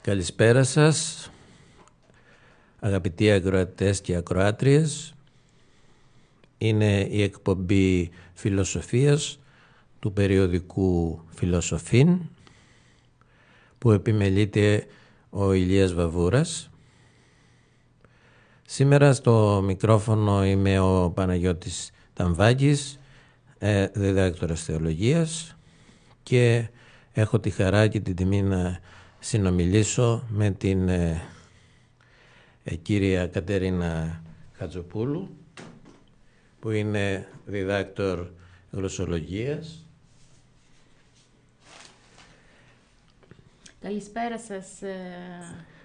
Καλησπέρα σας, αγαπητοί ακροατές και ακροατριέ. Είναι η εκπομπή φιλοσοφίας του περιοδικού Φιλοσοφίν που επιμελείται ο Ηλίας Βαβούρας. Σήμερα στο μικρόφωνο είμαι ο Παναγιώτης Ταμβάκης, ε, διδάκτορας θεολογίας και έχω τη χαρά και την τιμή να συνομιλήσω με την ε, ε, κυρία Κατέρινα Χατζοπούλου που είναι διδάκτορ γλωσσολογίας Καλησπέρα σας. Ε,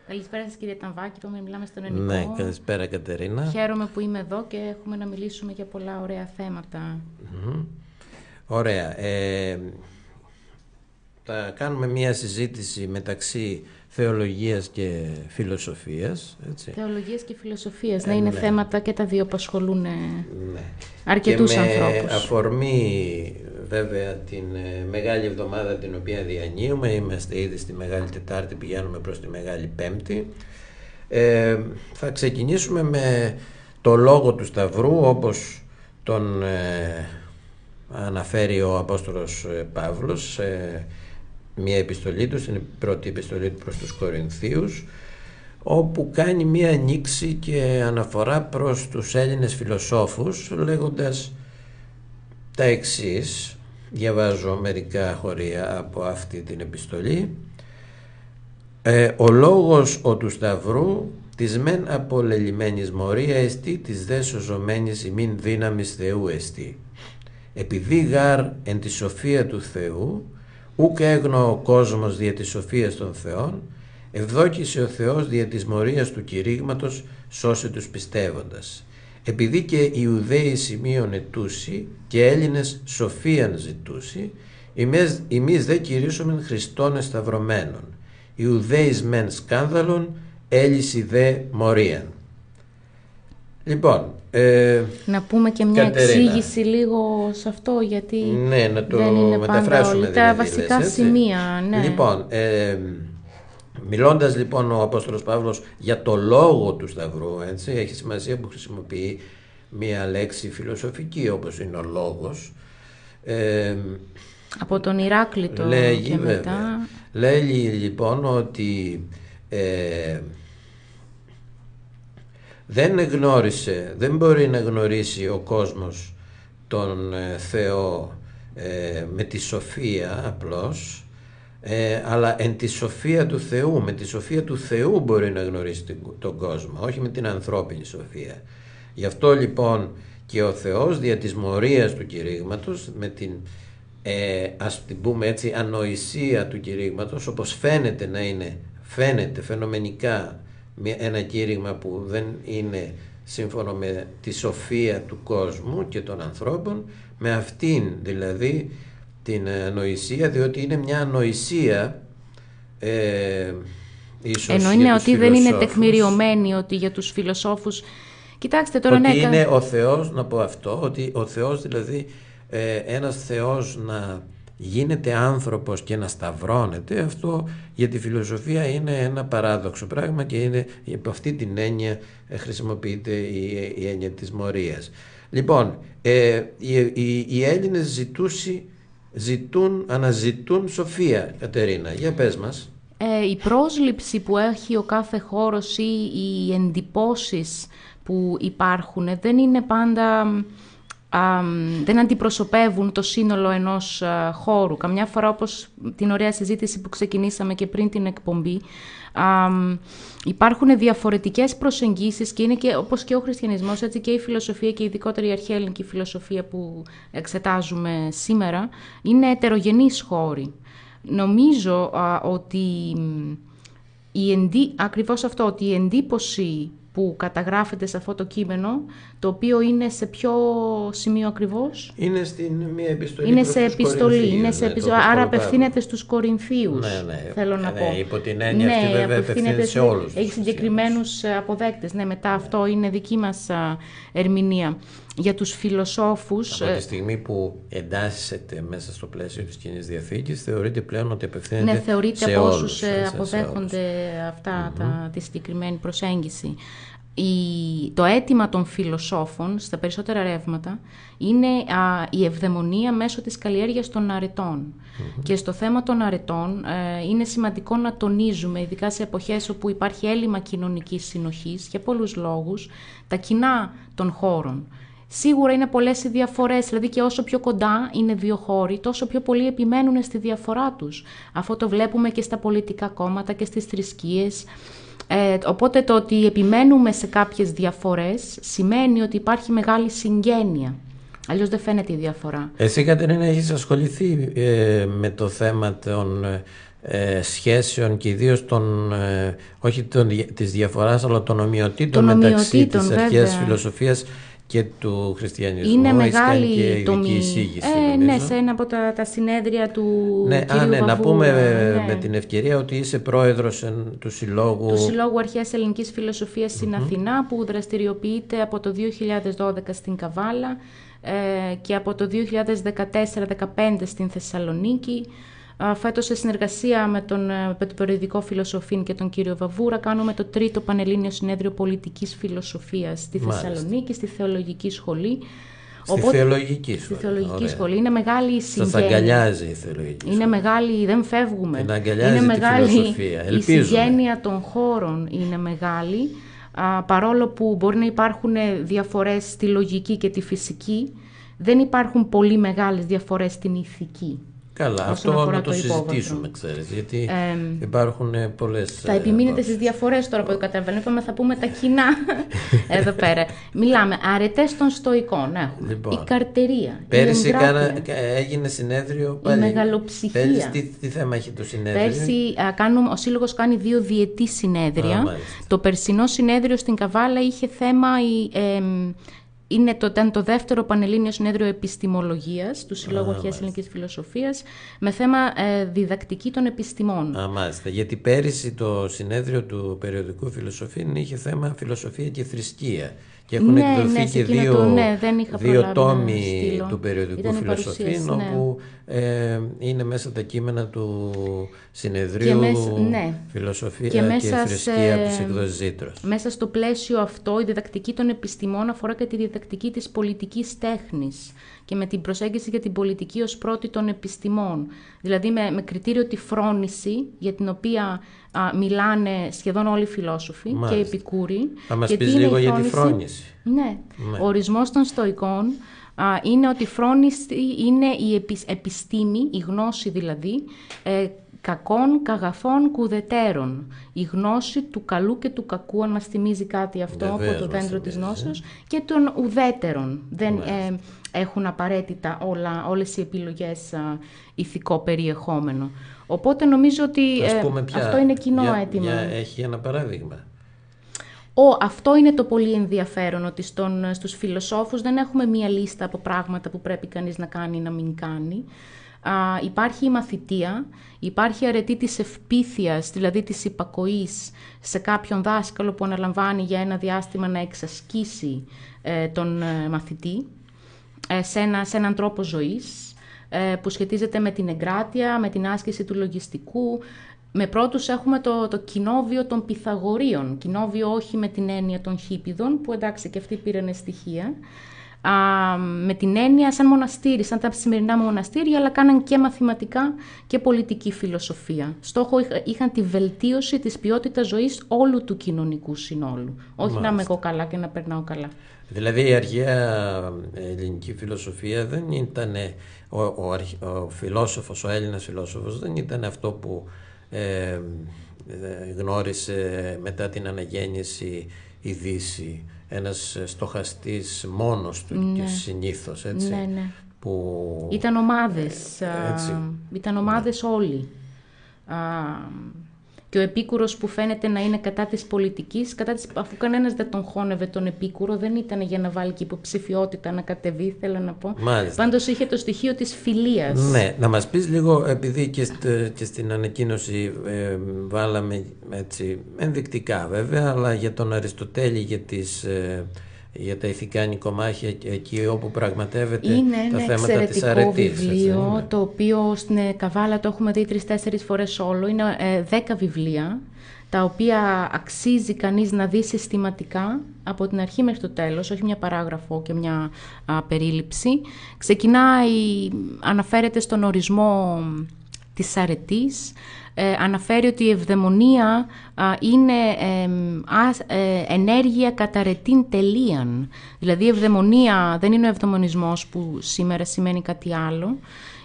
καλησπέρα σας κύριε Ταμβάκη, το μιλάμε στον ελληνικό. Ναι, καλησπέρα Κατερίνα. Χαίρομαι που είμαι εδώ και έχουμε να μιλήσουμε για πολλά ωραία Ωραία. Ε, θα κάνουμε μια συζήτηση μεταξύ θεολογίας και φιλοσοφίας. Έτσι. Θεολογίας και φιλοσοφίας, ε, να είναι ναι. θέματα και τα δύο που ασχολούν ε, ναι. αρκετούς αφορμή βέβαια την ε, Μεγάλη Εβδομάδα την οποία διανύουμε, είμαστε ήδη στη Μεγάλη Τετάρτη, πηγαίνουμε προς τη Μεγάλη Πέμπτη. Ε, θα ξεκινήσουμε με το λόγο του Σταυρού όπως τον ε, αναφέρει ο Απόστολος ε, Παύλος σε μια επιστολή του, στην πρώτη επιστολή του προς τους Κορινθίους όπου κάνει μια ανοίξη και αναφορά προς τους Έλληνες φιλοσόφους λέγοντας τα εξής διαβάζω μερικά χωρία από αυτή την επιστολή ε, ο λόγος ο του σταυρού της μεν απολελειμμένης μορία εστί της δε σωζωμένης ημίν δύναμης Θεού εστί επειδή γάρ εν τη σοφία του Θεού ούκ έγνω ο κόσμος δια της σοφίας των Θεών ευδόκησε ο Θεός δια της μορίας του κηρύγματος σώσε τους πιστεύοντας επειδή και οι Ιουδαίοι σημείων ετούσι και Έλληνες σοφίαν ζητούσι, εμείς δε κηρύσσομεν Χριστόν σταυρωμένων, Ιουδαίοι μεν σκάνδαλον, Έλληση δε μορίαν. Λοιπόν, ε, να πούμε και μια Κατερίνα. εξήγηση λίγο σε αυτό γιατί ναι, να το δεν είναι μεταφράσουμε πάντα δηλαδή, βασικά σημεία. Ναι. Λοιπόν, ε, Μιλώντας λοιπόν ο Απόστολος Παύλος για το λόγο του Σταυρού, έτσι, έχει σημασία που χρησιμοποιεί μία λέξη φιλοσοφική όπως είναι ο λόγος. Ε, από τον Ηράκλειτο λέγει, και Λέει λοιπόν ότι ε, δεν γνώρισε, δεν μπορεί να γνωρίσει ο κόσμος τον ε, Θεό ε, με τη σοφία απλώς, ε, αλλά εν τη σοφία του Θεού, με τη σοφία του Θεού μπορεί να γνωρίσει τον κόσμο, όχι με την ανθρώπινη σοφία. Γι' αυτό λοιπόν και ο Θεός δια της μορίας του κηρύγματος, με την ε, ας την έτσι ανοησία του κηρύγματος, όπως φαίνεται να είναι, φαίνεται φαινομενικά ένα κήρυγμα που δεν είναι σύμφωνο με τη σοφία του κόσμου και των ανθρώπων, με αυτήν δηλαδή την ε, ανοησία διότι είναι μια ανοησία ε, ίσως Ενώ είναι ότι δεν είναι τεκμηριωμένη ότι για τους φιλοσόφους Κοιτάξτε τώρα ότι ναι, είναι ο Θεός, να πω αυτό, ότι ο Θεός δηλαδή ε, ένας Θεός να γίνεται άνθρωπος και να σταυρώνεται αυτό για τη φιλοσοφία είναι ένα παράδοξο πράγμα και είναι από αυτή την έννοια ε, χρησιμοποιείται η, έννοια της μορίας. Λοιπόν, ε, οι, οι, οι Έλληνες ζητούσαν ζητούν, αναζητούν σοφία. Κατερίνα, για πες μας. Ε, η πρόσληψη που έχει ο κάθε χώρος ή οι εντυπώσεις που υπάρχουν δεν είναι πάντα... δεν αντιπροσωπεύουν το σύνολο ενός χώρου. Καμιά φορά, όπως την ωραία συζήτηση που ξεκινήσαμε και πριν την εκπομπή, υπάρχουν διαφορετικές προσεγγίσεις και είναι και, όπως και ο χριστιανισμός, έτσι και η φιλοσοφία και ειδικότερα η αρχαία ελληνική φιλοσοφία που εξετάζουμε σήμερα, είναι ετερογενής χώροι. Νομίζω ότι η εντύ... ακριβώς αυτό, ότι η εντύπωση που καταγράφεται σε αυτό το κείμενο, το οποίο είναι σε ποιο σημείο ακριβώς? Είναι στην μία επιστολή Είναι σε επιστολή, είναι ναι, σε επιστολή, άρα απευθύνεται στους Κορινθίους, ναι, ναι, θέλω να ε, πω. υπό την έννοια ναι, αυτή βέβαια απευθύνεται σε όλους. Έχει συγκεκριμένου ε, αποδέκτες, ναι, μετά αυτό είναι δική μας ε, ερμηνεία για τους φιλοσόφους... Από τη ε, στιγμή που εντάσσεται μέσα στο πλαίσιο της κοινής Διαθήκης, θεωρείται πλέον ότι απευθύνεται ναι, θεωρείται σε από όσους ε, ε, σε, αποδέχονται σε αυτα τα, τη συγκεκριμένη προσέγγιση. Η, το αίτημα των φιλοσόφων στα περισσότερα ρεύματα είναι α, η ευδαιμονία μέσω της καλλιέργειας των αρετων Και στο θέμα των αρετών είναι σημαντικό να τονίζουμε, ειδικά σε εποχές όπου υπάρχει έλλειμμα κοινωνικής συνοχής, για πολλούς λόγους, τα κοινά των χώρων. Σίγουρα είναι πολλές οι διαφορές, δηλαδή και όσο πιο κοντά είναι δύο χώροι, τόσο πιο πολύ επιμένουν στη διαφορά τους. Αυτό το βλέπουμε και στα πολιτικά κόμματα και στις θρησκείες. Ε, οπότε το ότι επιμένουμε σε κάποιες διαφορές σημαίνει ότι υπάρχει μεγάλη συγγένεια. Αλλιώς δεν φαίνεται η διαφορά. Εσύ Κατερίνα έχεις ασχοληθεί ε, με το θέμα των ε, σχέσεων και ιδίως των, ε, όχι της αλλά των ομοιοτήτων μεταξύ της αρχαίας φιλοσοφίας και του χριστιανισμού. Είναι μεγάλη η και τομή. Εισήγηση, ε, ναι, σε ένα από τα, τα συνέδρια του ναι, κυρίου α, ναι, Να πούμε ε, με ναι. την ευκαιρία ότι είσαι πρόεδρος του Συλλόγου... Του Συλλόγου Αρχαίας Ελληνικής στην Αθηνά που δραστηριοποιείται από το 2012 στην Καβάλα ε, και από το 2014-2015 στην Θεσσαλονίκη. Φέτος σε συνεργασία με τον, ε, με περιοδικό Φιλοσοφίν και τον κύριο Βαβούρα κάνουμε το τρίτο Πανελλήνιο Συνέδριο Πολιτικής Φιλοσοφίας στη Θεσσαλονίκη, στη Θεολογική Σχολή. Στη θεολογική σχολή. Είναι μεγάλη συγγένεια. Σας αγκαλιάζει η θεολογική σχολή. Είναι μεγάλη, δεν φεύγουμε. Την αγκαλιάζει είναι μεγάλη, τη φιλοσοφία. Η συγγένεια των χώρων είναι μεγάλη. Α, παρόλο που μπορεί να υπάρχουν ε, διαφορές στη λογική και τη φυσική, δεν υπάρχουν πολύ μεγάλες διαφορές στην ηθική. Καλά, αυτό να το, το συζητήσουμε, ξέρετε. Γιατί υπάρχουν ε, πολλές. Θα ε, επιμείνετε στις διαφορές τώρα που καταλαβαίνω. Είπαμε θα πούμε τα κοινά εδώ πέρα. Μιλάμε αρετές των στοικών. Έχουμε. η λοιπόν, καρτερία. Πέρυσι έγινε συνέδριο. Πάλι, η μεγαλοψυχία. Πέρυσι τι, θέμα έχει το συνέδριο. Πέρυσι κάνουμε, ο Σύλλογος κάνει δύο διετή συνέδρια. το περσινό συνέδριο στην Καβάλα είχε θέμα η, είναι το, ήταν το δεύτερο Πανελλήνιο Συνέδριο Επιστημολογίας του Συλλόγου Αρχαίας Ελληνικής Φιλοσοφίας με θέμα ε, διδακτική των επιστημών. Α, Γιατί πέρυσι το συνέδριο του περιοδικού φιλοσοφίν είχε θέμα φιλοσοφία και θρησκεία και έχουν ναι, εκδοθεί ναι, και δύο, το, ναι, δεν δύο τόμοι του περιοδικού φιλοσοφίου, που ναι. όπου ε, είναι μέσα τα κείμενα του συνεδρίου και Φιλοσοφία και, μέσα και Θρησκεία Μέσα στο πλαίσιο αυτό η διδακτική των επιστημών αφορά και τη διδακτική της πολιτικής τέχνης και με την προσέγγιση για την πολιτική ως πρώτη των επιστημών. Δηλαδή με, με κριτήριο τη φρόνηση για την οποία μιλάνε σχεδόν όλοι οι φιλόσοφοι Μάλιστα. και επικούροι. Θα μας πεις λίγο για τη φρόνηση. Ναι. ναι. Ο ορισμός των στοικών είναι ότι η φρόνηση είναι η επιστήμη, η γνώση δηλαδή, ε, κακών, καγαθών, κουδετέρων. Η γνώση του καλού και του κακού, αν μας θυμίζει κάτι αυτό από το δέντρο της γνώσεως ναι. και των ουδέτερων. Δεν ε, έχουν απαραίτητα όλα, όλες οι επιλογές ηθικό περιεχόμενο. Οπότε νομίζω ότι ε, αυτό είναι κοινό για, έχει ένα παράδειγμα. Ο, αυτό είναι το πολύ ενδιαφέρον, ότι στον, στους φιλοσόφους δεν έχουμε μία λίστα από πράγματα που πρέπει κανείς να κάνει ή να μην κάνει. Α, υπάρχει η μαθητεία, υπάρχει η αρετή της ευπίθειας, δηλαδή της υπακοής σε κάποιον δάσκαλο που αναλαμβάνει για ένα διάστημα να εξασκήσει ε, τον ε, μαθητή σε, σε έναν τρόπο ζωής ε, που σχετίζεται με την εγκράτεια, με την άσκηση του λογιστικού. Με πρώτους έχουμε το, το κοινόβιο των Πυθαγορείων, κοινόβιο όχι με την έννοια των χίπιδων, που εντάξει και αυτοί πήραν στοιχεία, με την έννοια σαν μοναστήρι, σαν τα σημερινά μοναστήρια, αλλά κάναν και μαθηματικά και πολιτική φιλοσοφία. Στόχο είχαν τη βελτίωση της ποιότητας ζωής όλου του κοινωνικού συνόλου. Όχι να είμαι εγώ καλά και να περνάω καλά. Δηλαδή η αρχαία ε, ελληνική φιλοσοφία δεν ήταν, ο, ο, ο φιλόσοφος, ο Έλληνας φιλόσοφος δεν ήταν αυτό που ε, ε, γνώρισε μετά την αναγέννηση η Δύση, ένας στοχαστής μόνος του ναι. και συνήθως, έτσι. Ναι, ναι. Που... Ήταν ομάδες, έτσι. ήταν ομάδες ναι. όλοι και ο επίκουρος που φαίνεται να είναι κατά της πολιτικής, της, αφού κανένας δεν τον χώνευε τον επίκουρο, δεν ήταν για να βάλει και υποψηφιότητα να κατεβεί, θέλω να πω. Μάλιστα. Πάντως είχε το στοιχείο της φιλίας. Ναι, να μας πεις λίγο, επειδή και, ε, στην ανακοίνωση ε, βάλαμε έτσι ενδεικτικά βέβαια, αλλά για τον Αριστοτέλη, για τις. Ε, για τα ηθικά νοικομάχια εκεί όπου πραγματεύεται είναι τα θέματα της αρετής. Βιβλίο, έτσι, το οποίο στην Καβάλα το έχουμε δει τρεις-τέσσερις φορές όλο. Είναι ε, δέκα βιβλία τα οποία αξίζει κανείς να δει συστηματικά από την αρχή μέχρι το τέλος, όχι μια παράγραφο και μια περίληψη. Ξεκινάει, αναφέρεται στον ορισμό της αρετής, ε, αναφέρει ότι η ευδαιμονία είναι ε, ενέργεια καταρετήν τελείαν. Δηλαδή η ευδαιμονία δεν είναι ο ευδαιμονισμός που σήμερα σημαίνει κάτι άλλο.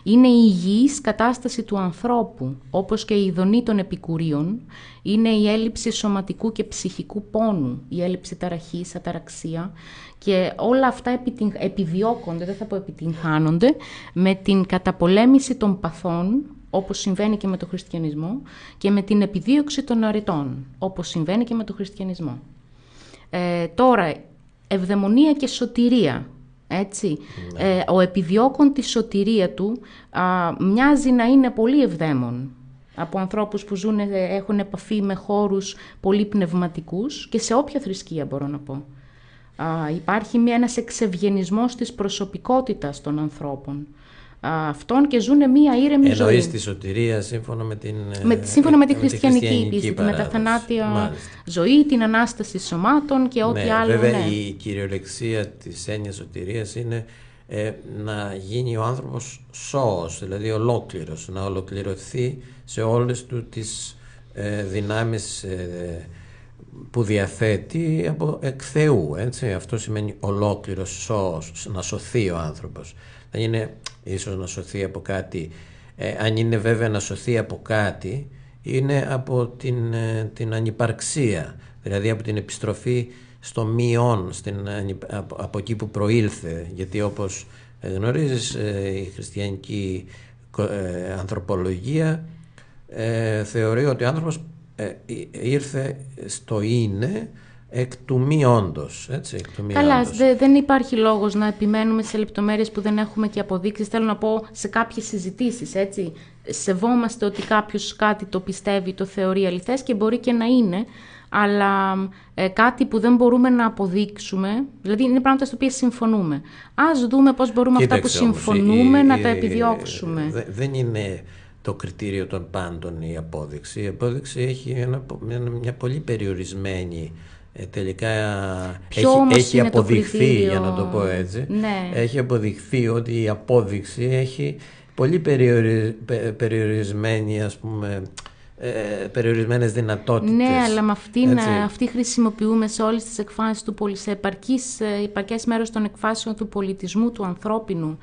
Είναι η υγιής κατάσταση του ανθρώπου, όπως και η ειδονή των επικουρίων. Είναι η έλλειψη σωματικού και ψυχικού πόνου, η έλλειψη ταραχής, αταραξία. Και όλα αυτά επιδιώκονται, δεν θα πω επιτυγχάνονται, με την καταπολέμηση των παθών όπως συμβαίνει και με τον χριστιανισμό, και με την επιδίωξη των αρετών, όπως συμβαίνει και με τον χριστιανισμό. Ε, τώρα, ευδαιμονία και σωτηρία. Έτσι. Ναι. Ε, ο επιδιώκων τη σωτηρία του α, μοιάζει να είναι πολύ ευδαίμων από ανθρώπους που ζουν, έχουν επαφή με χώρους πολύ πνευματικούς και σε όποια θρησκεία μπορώ να πω. υπάρχει ένας εξευγενισμός της προσωπικότητας των ανθρώπων αυτών και ζουν μία ήρεμη Εννοείς ζωή. Εννοείς τη σωτηρία σύμφωνα με την, ε, με, σύμφωνα με τη χριστιανική, χριστιανική πίστη, τη μεταθανάτια ζωή, την Ανάσταση σωμάτων και ό,τι ναι, άλλο. Βέβαια ναι. η κυριολεξία της έννοιας σωτηρίας είναι ε, να γίνει ο άνθρωπος σώος, δηλαδή ολόκληρος, να ολοκληρωθεί σε όλες του τις ε, δυνάμεις ε, που διαθέτει από εκ Θεού, έτσι. Αυτό σημαίνει ολόκληρος σώος, να σωθεί ο άνθρωπος. Να είναι ίσως να σωθεί από κάτι. Ε, αν είναι βέβαια να σωθεί από κάτι, είναι από την, ε, την ανυπαρξία, δηλαδή από την επιστροφή στο μείον, στην, από, από εκεί που προήλθε. Γιατί όπως ε, γνωρίζεις η χριστιανική ανθρωπολογία θεωρεί ότι ο άνθρωπος ήρθε στο είναι εκ του μη όντω. Καλά, δεν υπάρχει λόγος να επιμένουμε σε λεπτομέρειες που δεν έχουμε και αποδείξεις. Θέλω να πω σε κάποιες συζητήσεις. έτσι. Σεβόμαστε ότι κάποιος κάτι το πιστεύει, το θεωρεί αληθές και μπορεί και να είναι, αλλά ε, κάτι που δεν μπορούμε να αποδείξουμε, δηλαδή είναι πράγματα στα οποία συμφωνούμε. Ας δούμε πώς μπορούμε αυτά που συμφωνούμε να τα επιδιώξουμε. δεν είναι το κριτήριο των πάντων η απόδειξη. Η απόδειξη έχει ένα, μια πολύ περιορισμένη ε, τελικά έχει, έχει αποδειχθεί, για να το πω έτσι, ναι. έχει αποδειχθεί ότι η απόδειξη έχει πολύ περιορι... περιορισμένη, ας πούμε, ε, περιορισμένες δυνατότητες. Ναι, αλλά με αυτή, αυτή χρησιμοποιούμε σε όλες τις εκφάνσεις του, σε ε, επαρκές μέρος των εκφάσεων του πολιτισμού, του ανθρώπινου,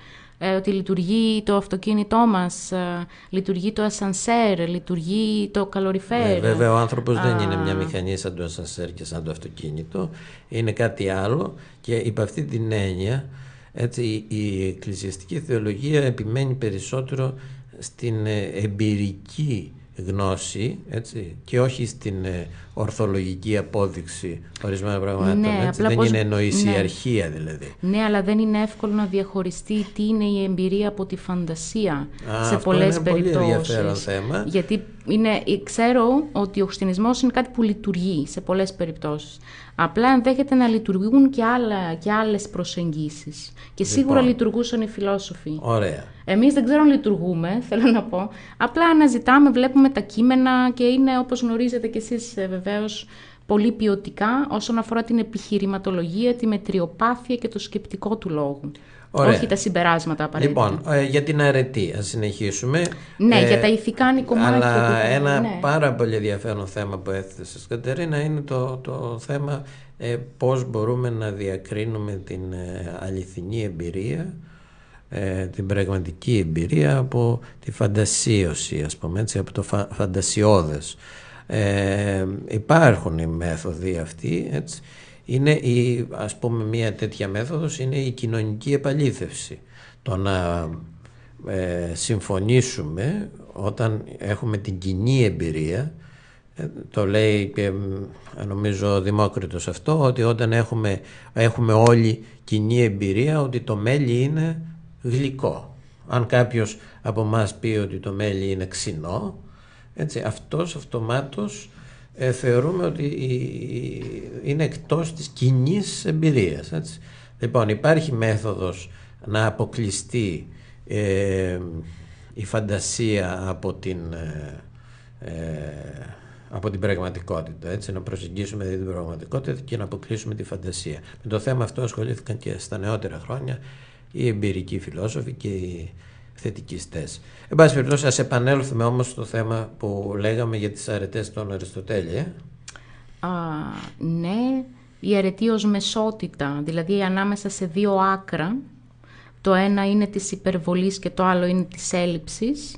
ε, ότι λειτουργεί το αυτοκίνητό μας, ε, λειτουργεί το ασανσέρ, λειτουργεί το καλοριφέρ. Ναι, βέβαια ο άνθρωπος δεν είναι μια μηχανή σαν το ασανσέρ και σαν το αυτοκίνητο, είναι κάτι άλλο και υπ' αυτή την έννοια έτσι, η εκκλησιαστική θεολογία επιμένει περισσότερο στην ε, εμπειρική γνώση έτσι, και όχι στην ε, ορθολογική απόδειξη ορισμένων πραγμάτων Ναι, δεν είναι εννοήσει ναι. αρχεία δηλαδή. Ναι, αλλά δεν είναι εύκολο να διαχωριστεί τι είναι η εμπειρία από τη φαντασία σε πολλές περιπτώσεις. Πολύ ενδιαφέρον θέμα. Γιατί είναι, ε, ξέρω ότι ο χριστιανισμός είναι κάτι που λειτουργεί σε πολλές περιπτώσεις. Απλά ενδέχεται να λειτουργούν και, άλλα, και άλλες προσεγγίσεις. Και λοιπόν. σίγουρα λειτουργούσαν οι φιλόσοφοι. Ωραία. Εμείς δεν ξέρω αν λειτουργούμε, θέλω να πω. Απλά αναζητάμε, βλέπουμε τα κείμενα και είναι όπως γνωρίζετε κι εσείς ε, βεβαίως πολύ ποιοτικά όσον αφορά την επιχειρηματολογία, τη μετριοπάθεια και το σκεπτικό του λόγου. Ωραία. όχι τα συμπεράσματα απαραίτητα. Λοιπόν, ε, για την αρετή, ας συνεχίσουμε. Ναι, ε, για τα ηθικά νοικομάτια. Αλλά ένα ναι. πάρα πολύ ενδιαφέρον θέμα που έθεσε, Κατερίνα, είναι το, το θέμα ε, πώς μπορούμε να διακρίνουμε την ε, αληθινή εμπειρία την πραγματική εμπειρία από τη φαντασίωση ας πούμε έτσι από το φα, Ε, υπάρχουν οι μέθοδοι αυτοί έτσι είναι η, ας πούμε μια τέτοια μέθοδος είναι η κοινωνική επαλήθευση το να ε, συμφωνήσουμε όταν έχουμε την κοινή εμπειρία ε, το λέει και νομίζω ο Δημόκριτος αυτό ότι όταν έχουμε, έχουμε όλοι κοινή εμπειρία ότι το μέλι είναι γλυκό αν κάποιος από μας πει ότι το μέλι είναι ξινό έτσι, αυτός αυτομάτως ε, θεωρούμε ότι είναι εκτός της κοινή εμπειρίας. Έτσι. Λοιπόν, υπάρχει μέθοδος να αποκλειστεί ε, η φαντασία από την, ε, ε από την πραγματικότητα. Έτσι, να προσεγγίσουμε δηλαδή την πραγματικότητα και να αποκλείσουμε τη φαντασία. Με το θέμα αυτό ασχολήθηκαν και στα νεότερα χρόνια οι εμπειρικοί φιλόσοφοι και οι θετικιστές. Εν πάση περιπτώσει, ας επανέλθουμε όμως στο θέμα που λέγαμε για τις αρετές των Αριστοτέλη. Ε. ναι, η αρετή ως μεσότητα, δηλαδή ανάμεσα σε δύο άκρα. Το ένα είναι της υπερβολής και το άλλο είναι της έλλειψης.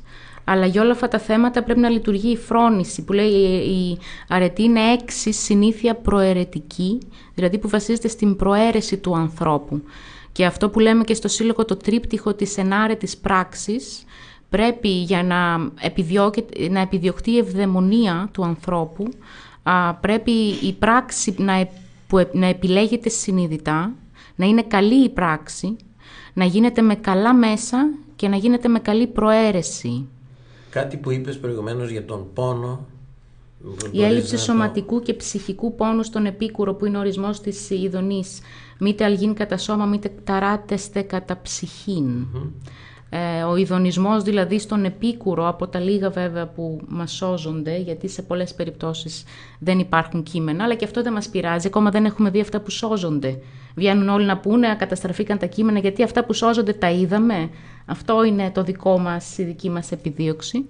Αλλά για όλα αυτά τα θέματα πρέπει να λειτουργεί η φρόνηση, που λέει ε, η αρετή είναι έξι συνήθεια προαιρετική, δηλαδή που βασίζεται στην προαίρεση του ανθρώπου. Και αυτό που λέμε και στο σύλλογο το τρίπτυχο της ενάρετης πράξης, πρέπει για να, να επιδιωχτεί η ευδαιμονία του ανθρώπου, πρέπει η πράξη να, που, να επιλέγεται συνείδητα, να είναι καλή η πράξη, να γίνεται με καλά μέσα και να γίνεται με καλή προαίρεση. Κάτι που είπες προηγουμένως για τον πόνο η έλλειψη σωματικού και ψυχικού πόνου στον επίκουρο που είναι ορισμός της ειδονής Μήτε αλγίν κατά σώμα, μήτε ταράτεστε κατά Ε, ο ειδονισμός δηλαδή στον επίκουρο από τα λίγα βέβαια που μας σώζονται γιατί σε πολλές περιπτώσεις δεν υπάρχουν κείμενα αλλά και αυτό δεν μας πειράζει, ακόμα δεν έχουμε δει αυτά που σώζονται. Βγαίνουν όλοι να πούνε καταστραφήκαν τα κείμενα γιατί αυτά που σώζονται τα είδαμε. Αυτό είναι το δικό μας, η δική μας επιδίωξη.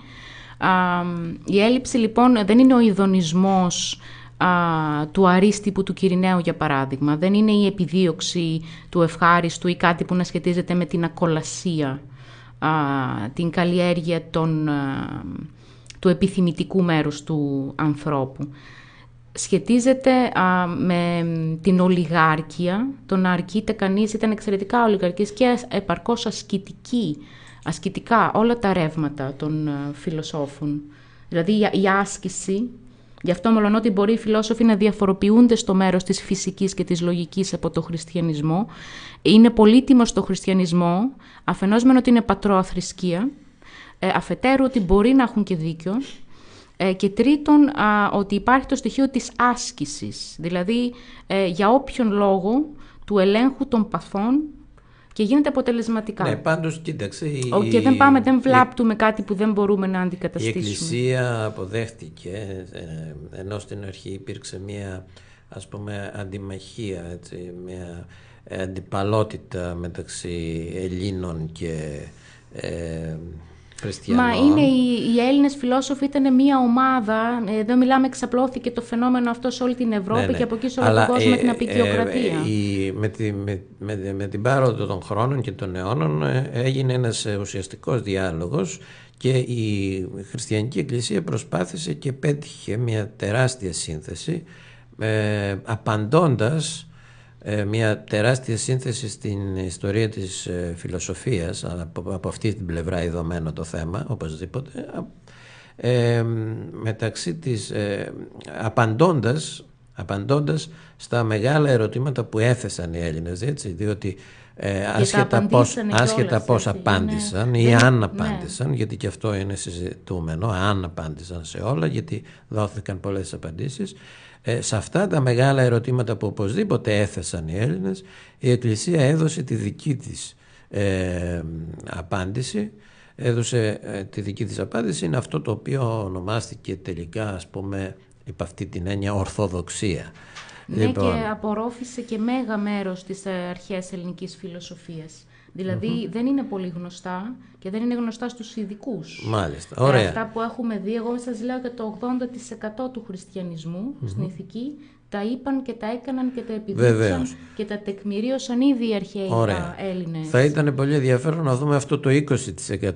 η έλλειψη λοιπόν δεν είναι ο ειδονισμός α, του αρίστυπου του Κυριναίου για παράδειγμα. Δεν είναι η επιδίωξη του ευχάριστου ή κάτι που να σχετίζεται με την ακολασία, την καλλιέργεια των, του επιθυμητικού μέρους του ανθρώπου. Σχετίζεται με την ολιγάρκεια, τον να αρκείται κανείς ήταν εξαιρετικά ολιγαρκής και επαρκώς ασκητική, ασκητικά όλα τα ρεύματα των φιλοσόφων. Δηλαδή η άσκηση Γι' αυτό, μολονότι μπορεί οι φιλόσοφοι να διαφοροποιούνται στο μέρος της φυσικής και της λογικής από το χριστιανισμό, είναι πολύτιμο στο χριστιανισμό, αφενός μεν ότι είναι πατρόα θρησκεία, ε, αφετέρου ότι μπορεί να έχουν και δίκιο, ε, και τρίτον ότι υπάρχει το στοιχείο της άσκησης, δηλαδή ε, για όποιον λόγο του ελέγχου των παθών και γίνεται αποτελεσματικά. Ναι, πάντως κοίταξε. Η... Και δεν πάμε, δεν βλάπτουμε κάτι που δεν μπορούμε να αντικαταστήσουμε. Η Εκκλησία αποδέχτηκε, ε, ενώ στην αρχή υπήρξε μια ας πούμε αντιμαχία, έτσι, μια ε, αντιπαλότητα μεταξύ Ελλήνων και ε, Χριστιανό. Μα είναι οι, οι Έλληνες φιλόσοφοι ήταν μια ομάδα. Ε, εδώ μιλάμε, εξαπλώθηκε το φαινόμενο αυτό σε όλη την Ευρώπη ναι, ναι. και από εκεί σε όλο τον κόσμο ε, με την απεικιοκρατία. Ε, ε με, τη, με, με, με, την πάροδο των χρόνων και των αιώνων έγινε ένας ουσιαστικός διάλογος και η Χριστιανική Εκκλησία προσπάθησε και πέτυχε μια τεράστια σύνθεση απαντώντας ε, μια τεράστια σύνθεση στην ιστορία της ε, φιλοσοφίας από αυτή την πλευρά ειδωμένο το θέμα οπωσδήποτε ε, μεταξύ της ε, απαντώντας, απαντώντας στα μεγάλα ερωτήματα που έθεσαν οι Έλληνες έτσι, διότι ε, άσχετα, πώς, άσχετα πώς ναι. απάντησαν ή αν ναι. απάντησαν γιατί και αυτό είναι συζητούμενο αν απάντησαν σε όλα γιατί δόθηκαν πολλές απαντήσεις ε, σε αυτά τα μεγάλα ερωτήματα που οπωσδήποτε έθεσαν οι Έλληνες η Εκκλησία έδωσε τη δική της ε, απάντηση έδωσε ε, τη δική της απάντηση είναι αυτό το οποίο ονομάστηκε τελικά ας πούμε υπ' αυτή την έννοια ορθοδοξία. Ναι και λοιπόν. απορρόφησε και μέγα μέρος της αρχαίας ελληνικής φιλοσοφίας δηλαδη δεν είναι πολύ γνωστά και δεν είναι γνωστά στους ειδικούς. Μάλιστα, ωραία. Αυτά που έχουμε δει, εγώ σας λέω και το 80% του χριστιανισμου στην ηθική τα είπαν και τα έκαναν και τα επιδείξαν και τα τεκμηρίωσαν ήδη οι αρχαίοι Ωραία. Έλληνες. Θα ήταν πολύ ενδιαφέρον να δούμε αυτό το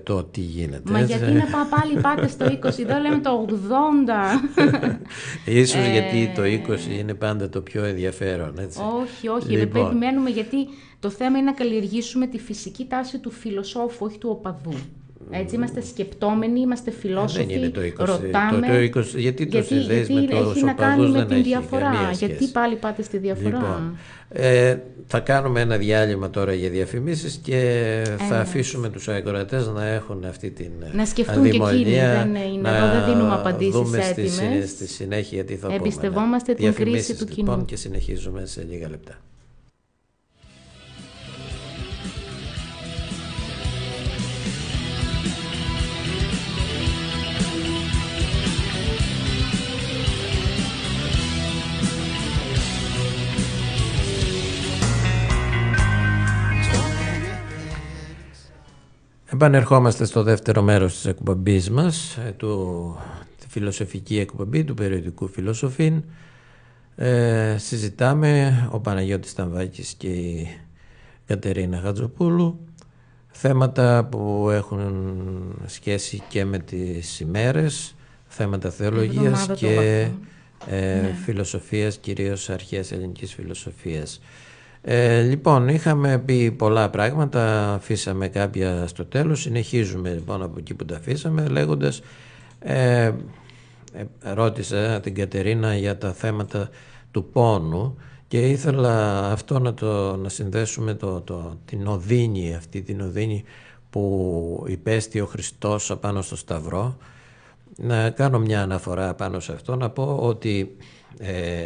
20% τι γίνεται. Μα γιατί να πάω πάλι πάτε στο 20, εδώ λέμε το 80. Ίσως ε. γιατί το 20 είναι πάντα το πιο ενδιαφέρον. Έτσι. Όχι, όχι, δεν λοιπόν. περιμένουμε γιατί το θέμα είναι να καλλιεργήσουμε τη φυσική τάση του φιλοσόφου, όχι του οπαδού. Έτσι, είμαστε σκεπτόμενοι, είμαστε ε, φιλόσοφοι. Δεν είναι το 20. Ρωτάμε. γιατί το συνδέει με το έχει να κάνει με την διαφορά. Γιατί πάλι πάτε στη διαφορά. Λοιπόν, ε, θα κάνουμε ένα διάλειμμα τώρα για διαφημίσεις και θα αφήσουμε τους αγκορατές να έχουν αυτή την ε, Να σκεφτούν και εκείνοι, δεν είναι εδώ, δεν δίνουμε απαντήσεις δούμε Στη, συνέχεια τι θα Εμπιστευόμαστε την κρίση του λοιπόν, κοινού. Λοιπόν και συνεχίζουμε σε λίγα λεπτά. Επανερχόμαστε στο δεύτερο μέρος της εκπομπής μας, ε, του, τη φιλοσοφική εκπομπή του περιοδικού Φιλοσοφίν. Ε, συζητάμε ο Παναγιώτης Σταμβάκης και η Κατερίνα Χατζοπούλου θέματα που έχουν σχέση και με τις ημέρες, θέματα θεολογίας και ε, ναι. φιλοσοφίας, κυρίως αρχές ελληνικής φιλοσοφίας. Ε, λοιπόν, είχαμε πει πολλά πράγματα, αφήσαμε κάποια στο τέλος, συνεχίζουμε λοιπόν από εκεί που τα αφήσαμε, λέγοντας, ε, ε, ρώτησα την Κατερίνα για τα θέματα του πόνου και ήθελα αυτό να, το, να συνδέσουμε το, το, την οδύνη, αυτή την οδύνη που υπέστη ο Χριστός απάνω στο Σταυρό. Να κάνω μια αναφορά πάνω σε αυτό, να πω ότι ε,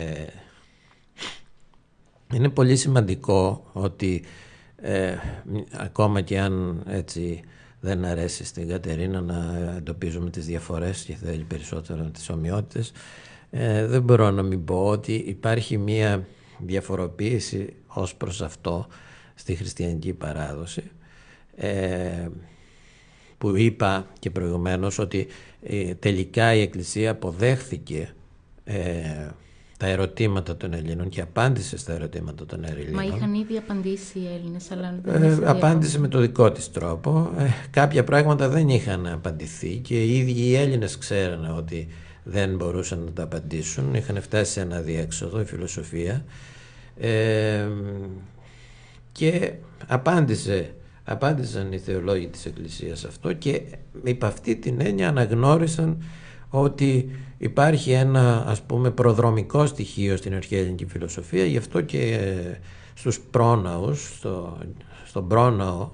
είναι πολύ σημαντικό ότι ε, ακόμα και αν έτσι δεν αρέσει στην Κατερίνα να εντοπίζουμε τις διαφορές και θέλει περισσότερο τις ομοιότητες, ε, δεν μπορώ να μην πω ότι υπάρχει μία διαφοροποίηση ως προς αυτό στη χριστιανική παράδοση ε, που είπα και προηγουμένως ότι ε, τελικά η Εκκλησία αποδέχθηκε ε, τα ερωτήματα των Ελλήνων και απάντησε στα ερωτήματα των Ελλήνων. Μα είχαν ήδη απαντήσει οι Έλληνες, αλλά ε, Απάντησε με το δικό της τρόπο. Ε, κάποια πράγματα δεν είχαν απαντηθεί και οι ίδιοι οι Έλληνες ξέρανε ότι δεν μπορούσαν να τα απαντήσουν. Είχαν φτάσει σε ένα διέξοδο, η φιλοσοφία. Ε, και απάντησε, απάντησαν οι θεολόγοι της Εκκλησίας αυτό και υπ' αυτή την έννοια αναγνώρισαν ότι Υπάρχει ένα ας πούμε προδρομικό στοιχείο στην αρχαία ελληνική φιλοσοφία, γι' αυτό και στους πρόναους, στο, στον πρόναο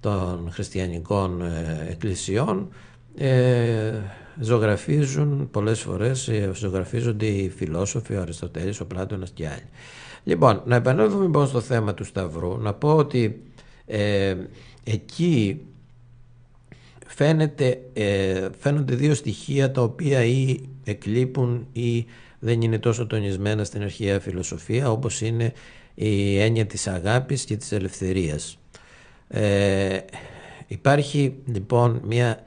των χριστιανικών ε, εκκλησιών ε, ζωγραφίζουν πολλές φορές ε, ζωγραφίζονται οι φιλόσοφοι, ο Αριστοτέλης, ο Πλάτωνας και άλλοι. Λοιπόν, να επανέλθουμε λοιπόν στο θέμα του Σταυρού, να πω ότι ε, εκεί φαίνεται, ε, φαίνονται δύο στοιχεία τα οποία ή εκλείπουν ή δεν είναι τόσο τονισμένα στην αρχαία φιλοσοφία όπως είναι η έννοια της αγάπης και της ελευθερίας. Ε, υπάρχει λοιπόν μια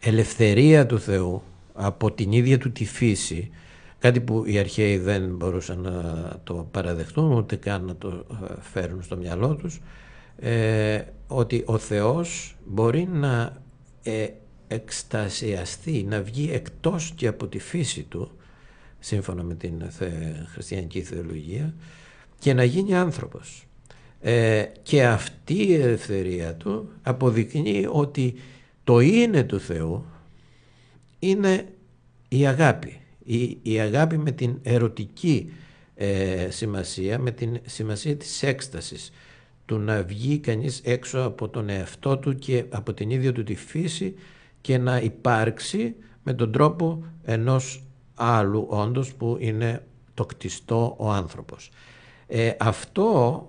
ελευθερία του Θεού από την ίδια του τη φύση κάτι που οι αρχαίοι δεν μπορούσαν να το παραδεχτούν ούτε καν να το ε, φέρουν στο μυαλό τους ε, ότι ο Θεός μπορεί να ε, να βγει εκτός και από τη φύση του, σύμφωνα με την χριστιανική θεολογία, και να γίνει άνθρωπος. Ε, και αυτή η ελευθερία του αποδεικνύει ότι το είναι του Θεού είναι η αγάπη. Η, αγάπη με την ερωτική ε, σημασία, με την σημασία της έκστασης του να βγει κανείς έξω από τον εαυτό του και από την ίδια του τη φύση και να υπάρξει με τον τρόπο ενός άλλου όντως που είναι το κτιστό ο άνθρωπος. Ε, αυτό,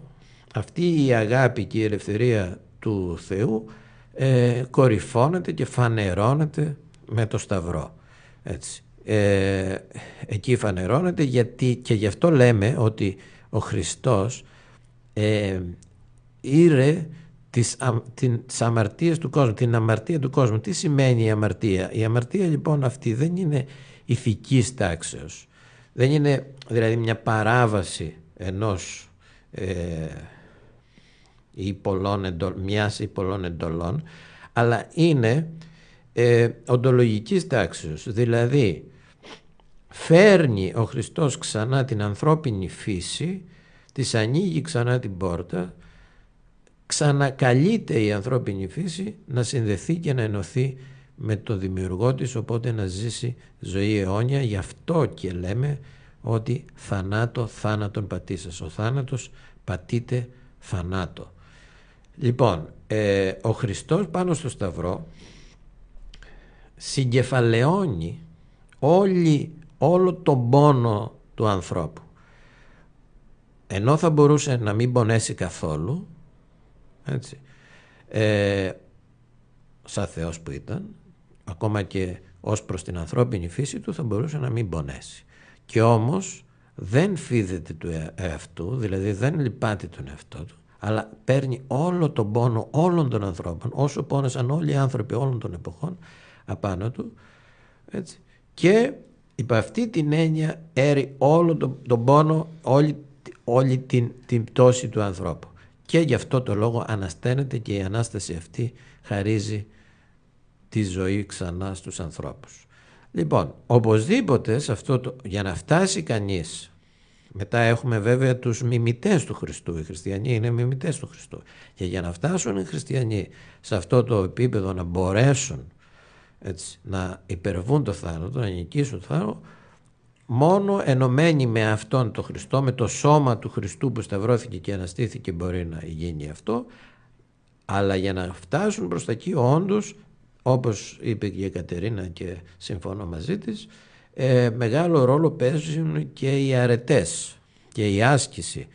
αυτή η αγάπη και η ελευθερία του Θεού ε, κορυφώνεται και φανερώνεται με το Σταυρό. Έτσι. Ε, εκεί φανερώνεται γιατί και γι' αυτό λέμε ότι ο Χριστός ε, ήρε τις, α, αμαρτίες του κόσμου, την αμαρτία του κόσμου. Τι σημαίνει η αμαρτία. Η αμαρτία λοιπόν αυτή δεν είναι ηθικής τάξεως. Δεν είναι δηλαδή μια παράβαση ενός ε, ή πολλών μιας ή εντολών, αλλά είναι ε, οντολογικής τάξεως. Δηλαδή φέρνει ο Χριστός ξανά την ανθρώπινη φύση, της ανοίγει ξανά την πόρτα ξανακαλείται η ανθρώπινη φύση να συνδεθεί και να ενωθεί με τον δημιουργό της οπότε να ζήσει ζωή αιώνια γι' αυτό και λέμε ότι θανάτο θάνατον πατήσας ο θάνατος πατείται θανάτο λοιπόν ε, ο Χριστός πάνω στο σταυρό συγκεφαλαιώνει όλη, όλο τον πόνο του ανθρώπου ενώ θα μπορούσε να μην πονέσει καθόλου έτσι. Ε, σαν Θεός που ήταν, ακόμα και ως προς την ανθρώπινη φύση του θα μπορούσε να μην πονέσει. Και όμως δεν φίδεται του ε, εαυτού, δηλαδή δεν λυπάται τον εαυτό του, αλλά παίρνει όλο τον πόνο όλων των ανθρώπων, όσο πόνεσαν όλοι οι άνθρωποι όλων των εποχών απάνω του, έτσι, και υπ' αυτή την έννοια έρει όλο τον, πόνο, όλη, όλη την, την πτώση του ανθρώπου. Και γι' αυτό το λόγο ανασταίνεται και η Ανάσταση αυτή χαρίζει τη ζωή ξανά στους ανθρώπους. Λοιπόν, οπωσδήποτε σε αυτό το, για να φτάσει κανείς, μετά έχουμε βέβαια τους μιμητές του Χριστού, οι χριστιανοί είναι μιμητές του Χριστού, και για να φτάσουν οι χριστιανοί σε αυτό το επίπεδο να μπορέσουν έτσι, να υπερβούν το θάνατο, να νικήσουν το θάνατο, μόνο ενωμένοι με αυτόν τον Χριστό, με το σώμα του Χριστού που σταυρώθηκε και αναστήθηκε μπορεί να γίνει αυτό, αλλά για να φτάσουν προς τα εκεί όντως, όπως είπε και η Κατερίνα και συμφωνώ μαζί της, ε, μεγάλο ρόλο παίζουν και οι αρετές και η άσκηση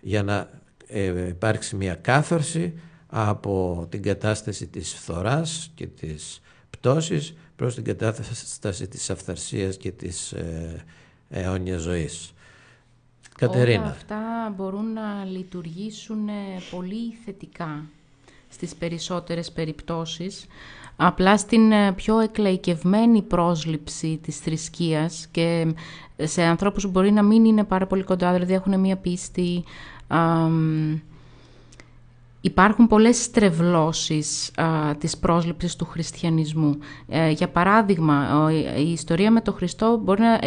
για να ε, υπάρξει μια κάθαρση από την κατάσταση της φθοράς και της πτώσης προς την κατάσταση της αυθαρσίας και της ε, αιώνιας ζωής. Κατερίνα. Όλα αυτά μπορούν να λειτουργήσουν ε, πολύ θετικά στις περισσότερες περιπτώσεις. Απλά στην ε, πιο εκλαϊκευμένη πρόσληψη της θρησκείας και σε ανθρώπους που μπορεί να μην είναι πάρα πολύ κοντά, δηλαδή έχουν μια πίστη... Υπάρχουν πολλές στρεβλώσεις α, της πρόσληψης του χριστιανισμού. Ε, για παράδειγμα, η ιστορία με τον Χριστό μπορεί να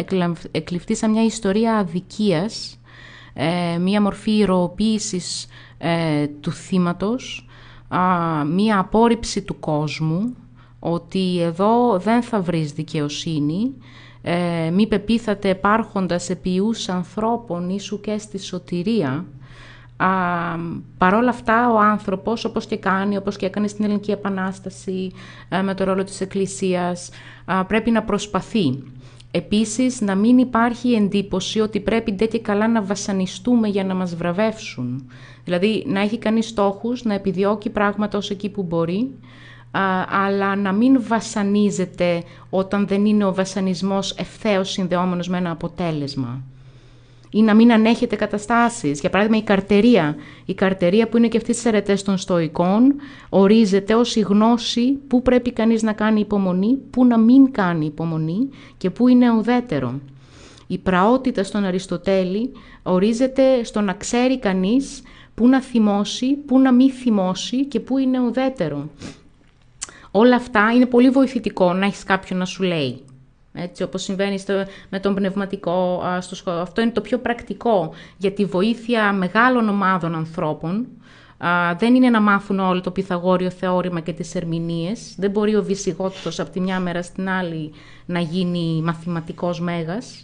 εκλειφθεί σαν μια ιστορία αδικίας, ε, μια μορφή ηρωοποίησης ε, του θύματος, μια απόρριψη του κόσμου, ότι εδώ δεν θα βρεις δικαιοσύνη, μη πεπίθατε επάρχοντας επί ανθρώπων ίσου και στη σωτηρία Α, παρόλα αυτά ο άνθρωπος όπως και κάνει, όπως και έκανε στην Ελληνική Επανάσταση ε, με το ρόλο της Εκκλησίας πρέπει να προσπαθεί. Επίσης να μην υπάρχει εντύπωση ότι πρέπει ντε και καλά να βασανιστούμε για να μας βραβεύσουν. Δηλαδή να έχει κάνει στόχους, να επιδιώκει πράγματα ως εκεί που μπορεί αλλά να μην βασανίζεται όταν δεν είναι ο βασανισμός ευθέως συνδεόμενος με ένα αποτέλεσμα ή να μην ανέχετε καταστάσεις. Για παράδειγμα, η καρτερία. Η καρτερία που είναι και αυτή τη αιρετές των στοικών ορίζεται ως η γνώση που πρέπει κανείς να κάνει υπομονή, που να μην κάνει υπομονή και που είναι ουδέτερο. Η πραότητα στον Αριστοτέλη ορίζεται στο να ξέρει κανείς πού να θυμώσει, πού να μην θυμώσει και πού είναι ουδέτερο. Όλα αυτά είναι πολύ βοηθητικό να έχεις κάποιον να σου λέει έτσι όπως συμβαίνει στο, με τον πνευματικό στο σχολείο. Αυτό είναι το πιο πρακτικό για τη βοήθεια μεγάλων ομάδων ανθρώπων. δεν είναι να μάθουν όλοι το πιθαγόριο θεώρημα και τις ερμηνείες. Δεν μπορεί ο βυσιγότητος από τη μια μέρα στην άλλη να γίνει μαθηματικός μέγας.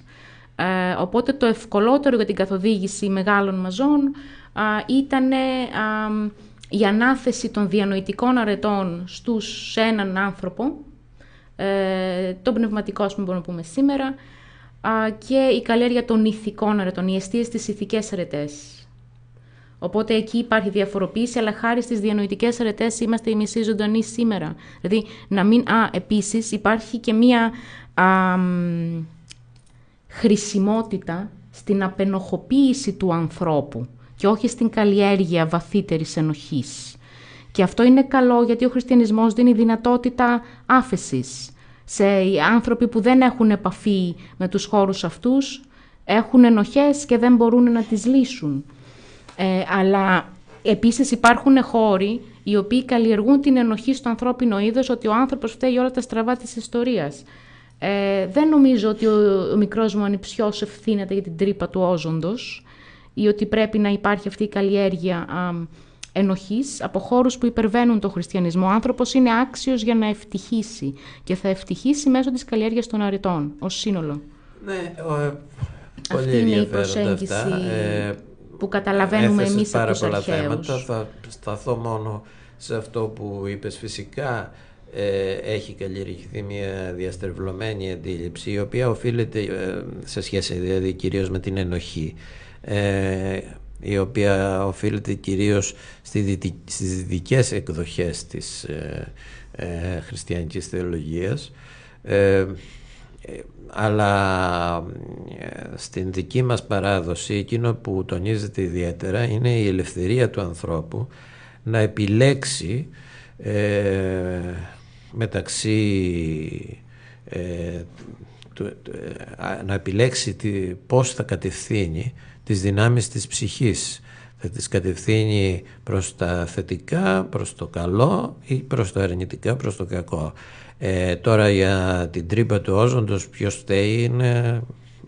Ε, οπότε το ευκολότερο για την καθοδήγηση μεγάλων μαζών ήταν η ανάθεση των διανοητικών αρετών στους έναν άνθρωπο ε, το πνευματικό, ας μπορούμε να πούμε σήμερα, και η καλλιέργεια των ηθικών αρετών, οι αιστείες στις ηθικές αρετές. Οπότε εκεί υπάρχει διαφοροποίηση, αλλά χάρη στις διανοητικές αρετές είμαστε οι μισοί ζωντανοί σήμερα. Δηλαδή, να μην... Α, επίσης υπάρχει και μία χρησιμότητα στην απενοχοποίηση του ανθρώπου και όχι στην καλλιέργεια βαθύτερης ενοχής. Και αυτό είναι καλό γιατί ο χριστιανισμός δίνει δυνατότητα άφεσης. Σε οι άνθρωποι που δεν έχουν επαφή με τους χώρους αυτούς έχουν ενοχές και δεν μπορούν να τις λύσουν. Ε, αλλά επίσης υπάρχουν χώροι οι οποίοι καλλιεργούν την ενοχή στο ανθρώπινο είδος ότι ο άνθρωπος φταίει όλα τα στραβά της ιστορίας. Ε, δεν νομίζω ότι ο, ο μικρός μου ανιψιός ευθύνεται για την τρύπα του όζοντος ή ότι πρέπει να υπάρχει αυτή η καλλιέργεια α, ενοχής από χώρους που υπερβαίνουν τον χριστιανισμό. Ο άνθρωπος είναι άξιος για να ευτυχήσει και θα ευτυχήσει μέσω της καλλιέργειας των αρετών ως σύνολο. Ναι, ε, ε, πολύ Αυτή είναι η προσέγγιση Ε, που καταλαβαίνουμε εμείς από τους πολλά θέματα, θα σταθώ μόνο σε αυτό που είπες, φυσικά ε, έχει καλλιεργηθεί μια διαστρεβλωμένη αντίληψη η οποία οφείλεται σε σχέση δηλαδή κυρίως με την ενοχή η οποία οφείλεται κυρίως στις δυτικές εκδοχές της ε, ε, χριστιανικής θεολογίας ε, αλλά στην δική μας παράδοση εκείνο που τονίζεται ιδιαίτερα είναι η ελευθερία του ανθρώπου να επιλέξει μεταξύ να επιλέξει τι, πώς θα κατευθύνει τις δυνάμεις της ψυχής. Θα τις κατευθύνει προς τα θετικά, προς το καλό ή προς τα αρνητικά, προς το κακό. Ε, τώρα για την τρύπα του όζοντος ποιος θέει είναι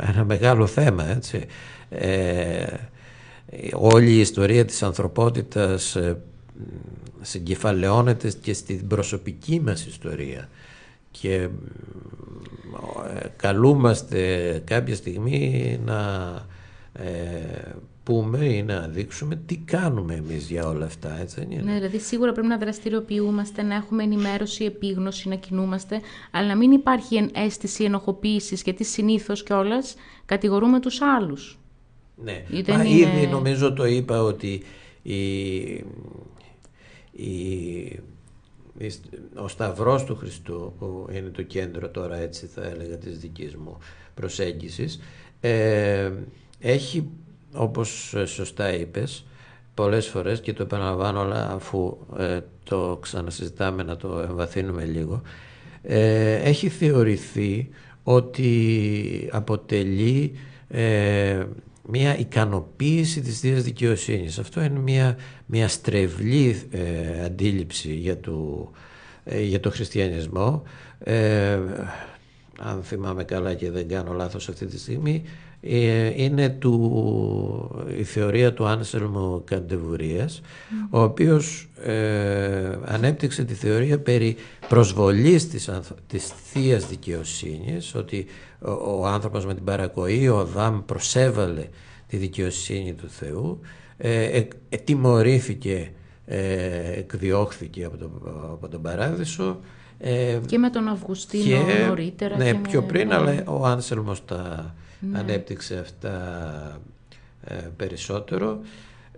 ένα μεγάλο θέμα έτσι. Ε, όλη η ιστορία της ανθρωπότητας ε, συγκεφαλαιώνεται και στην προσωπική μας ιστορία και ε, καλούμαστε κάποια στιγμή να ε, πούμε ή να δείξουμε τι κάνουμε εμείς για όλα αυτά, έτσι Ναι, δηλαδή σίγουρα πρέπει να δραστηριοποιούμαστε, να έχουμε ενημέρωση, επίγνωση, να κινούμαστε, αλλά να μην υπάρχει αίσθηση ενοχοποίησης, γιατί συνήθως κιόλας κατηγορούμε τους άλλους. Ναι, μα είναι... ήδη νομίζω το είπα ότι η, ο Σταυρός του Χριστού, που είναι το κέντρο τώρα έτσι θα έλεγα της δικής μου προσέγγισης, ε, έχει όπως ε, σωστά είπες πολλές φορές και το επαναλαμβάνω αλλά αφού ε, το ξανασυζητάμε να το εμβαθύνουμε λίγο ε, έχει θεωρηθεί ότι αποτελεί ε, μια ικανοποίηση της δύο Δικαιοσύνης. Αυτό είναι μια, μια στρεβλή αντίληψη για, για το χριστιανισμό. αν θυμάμαι καλά και δεν κάνω λάθος αυτή τη στιγμή, ε, είναι του, η θεωρία του Άνσελμου Καντεβουρίας ο οποίος ε, ανέπτυξε τη θεωρία περί προσβολής της, της θείας δικαιοσύνης ότι ο, ο άνθρωπος με την παρακοή, ο Δάμ προσέβαλε τη δικαιοσύνη του Θεού ε, ε, τιμωρήθηκε, ε, εκδιώχθηκε από, τον Παράδεισο και με τον Αυγουστίνο και, νωρίτερα ναι, πιο πριν αλλά ο Άνσελμος τα ναι. ανέπτυξε αυτά ε, περισσότερο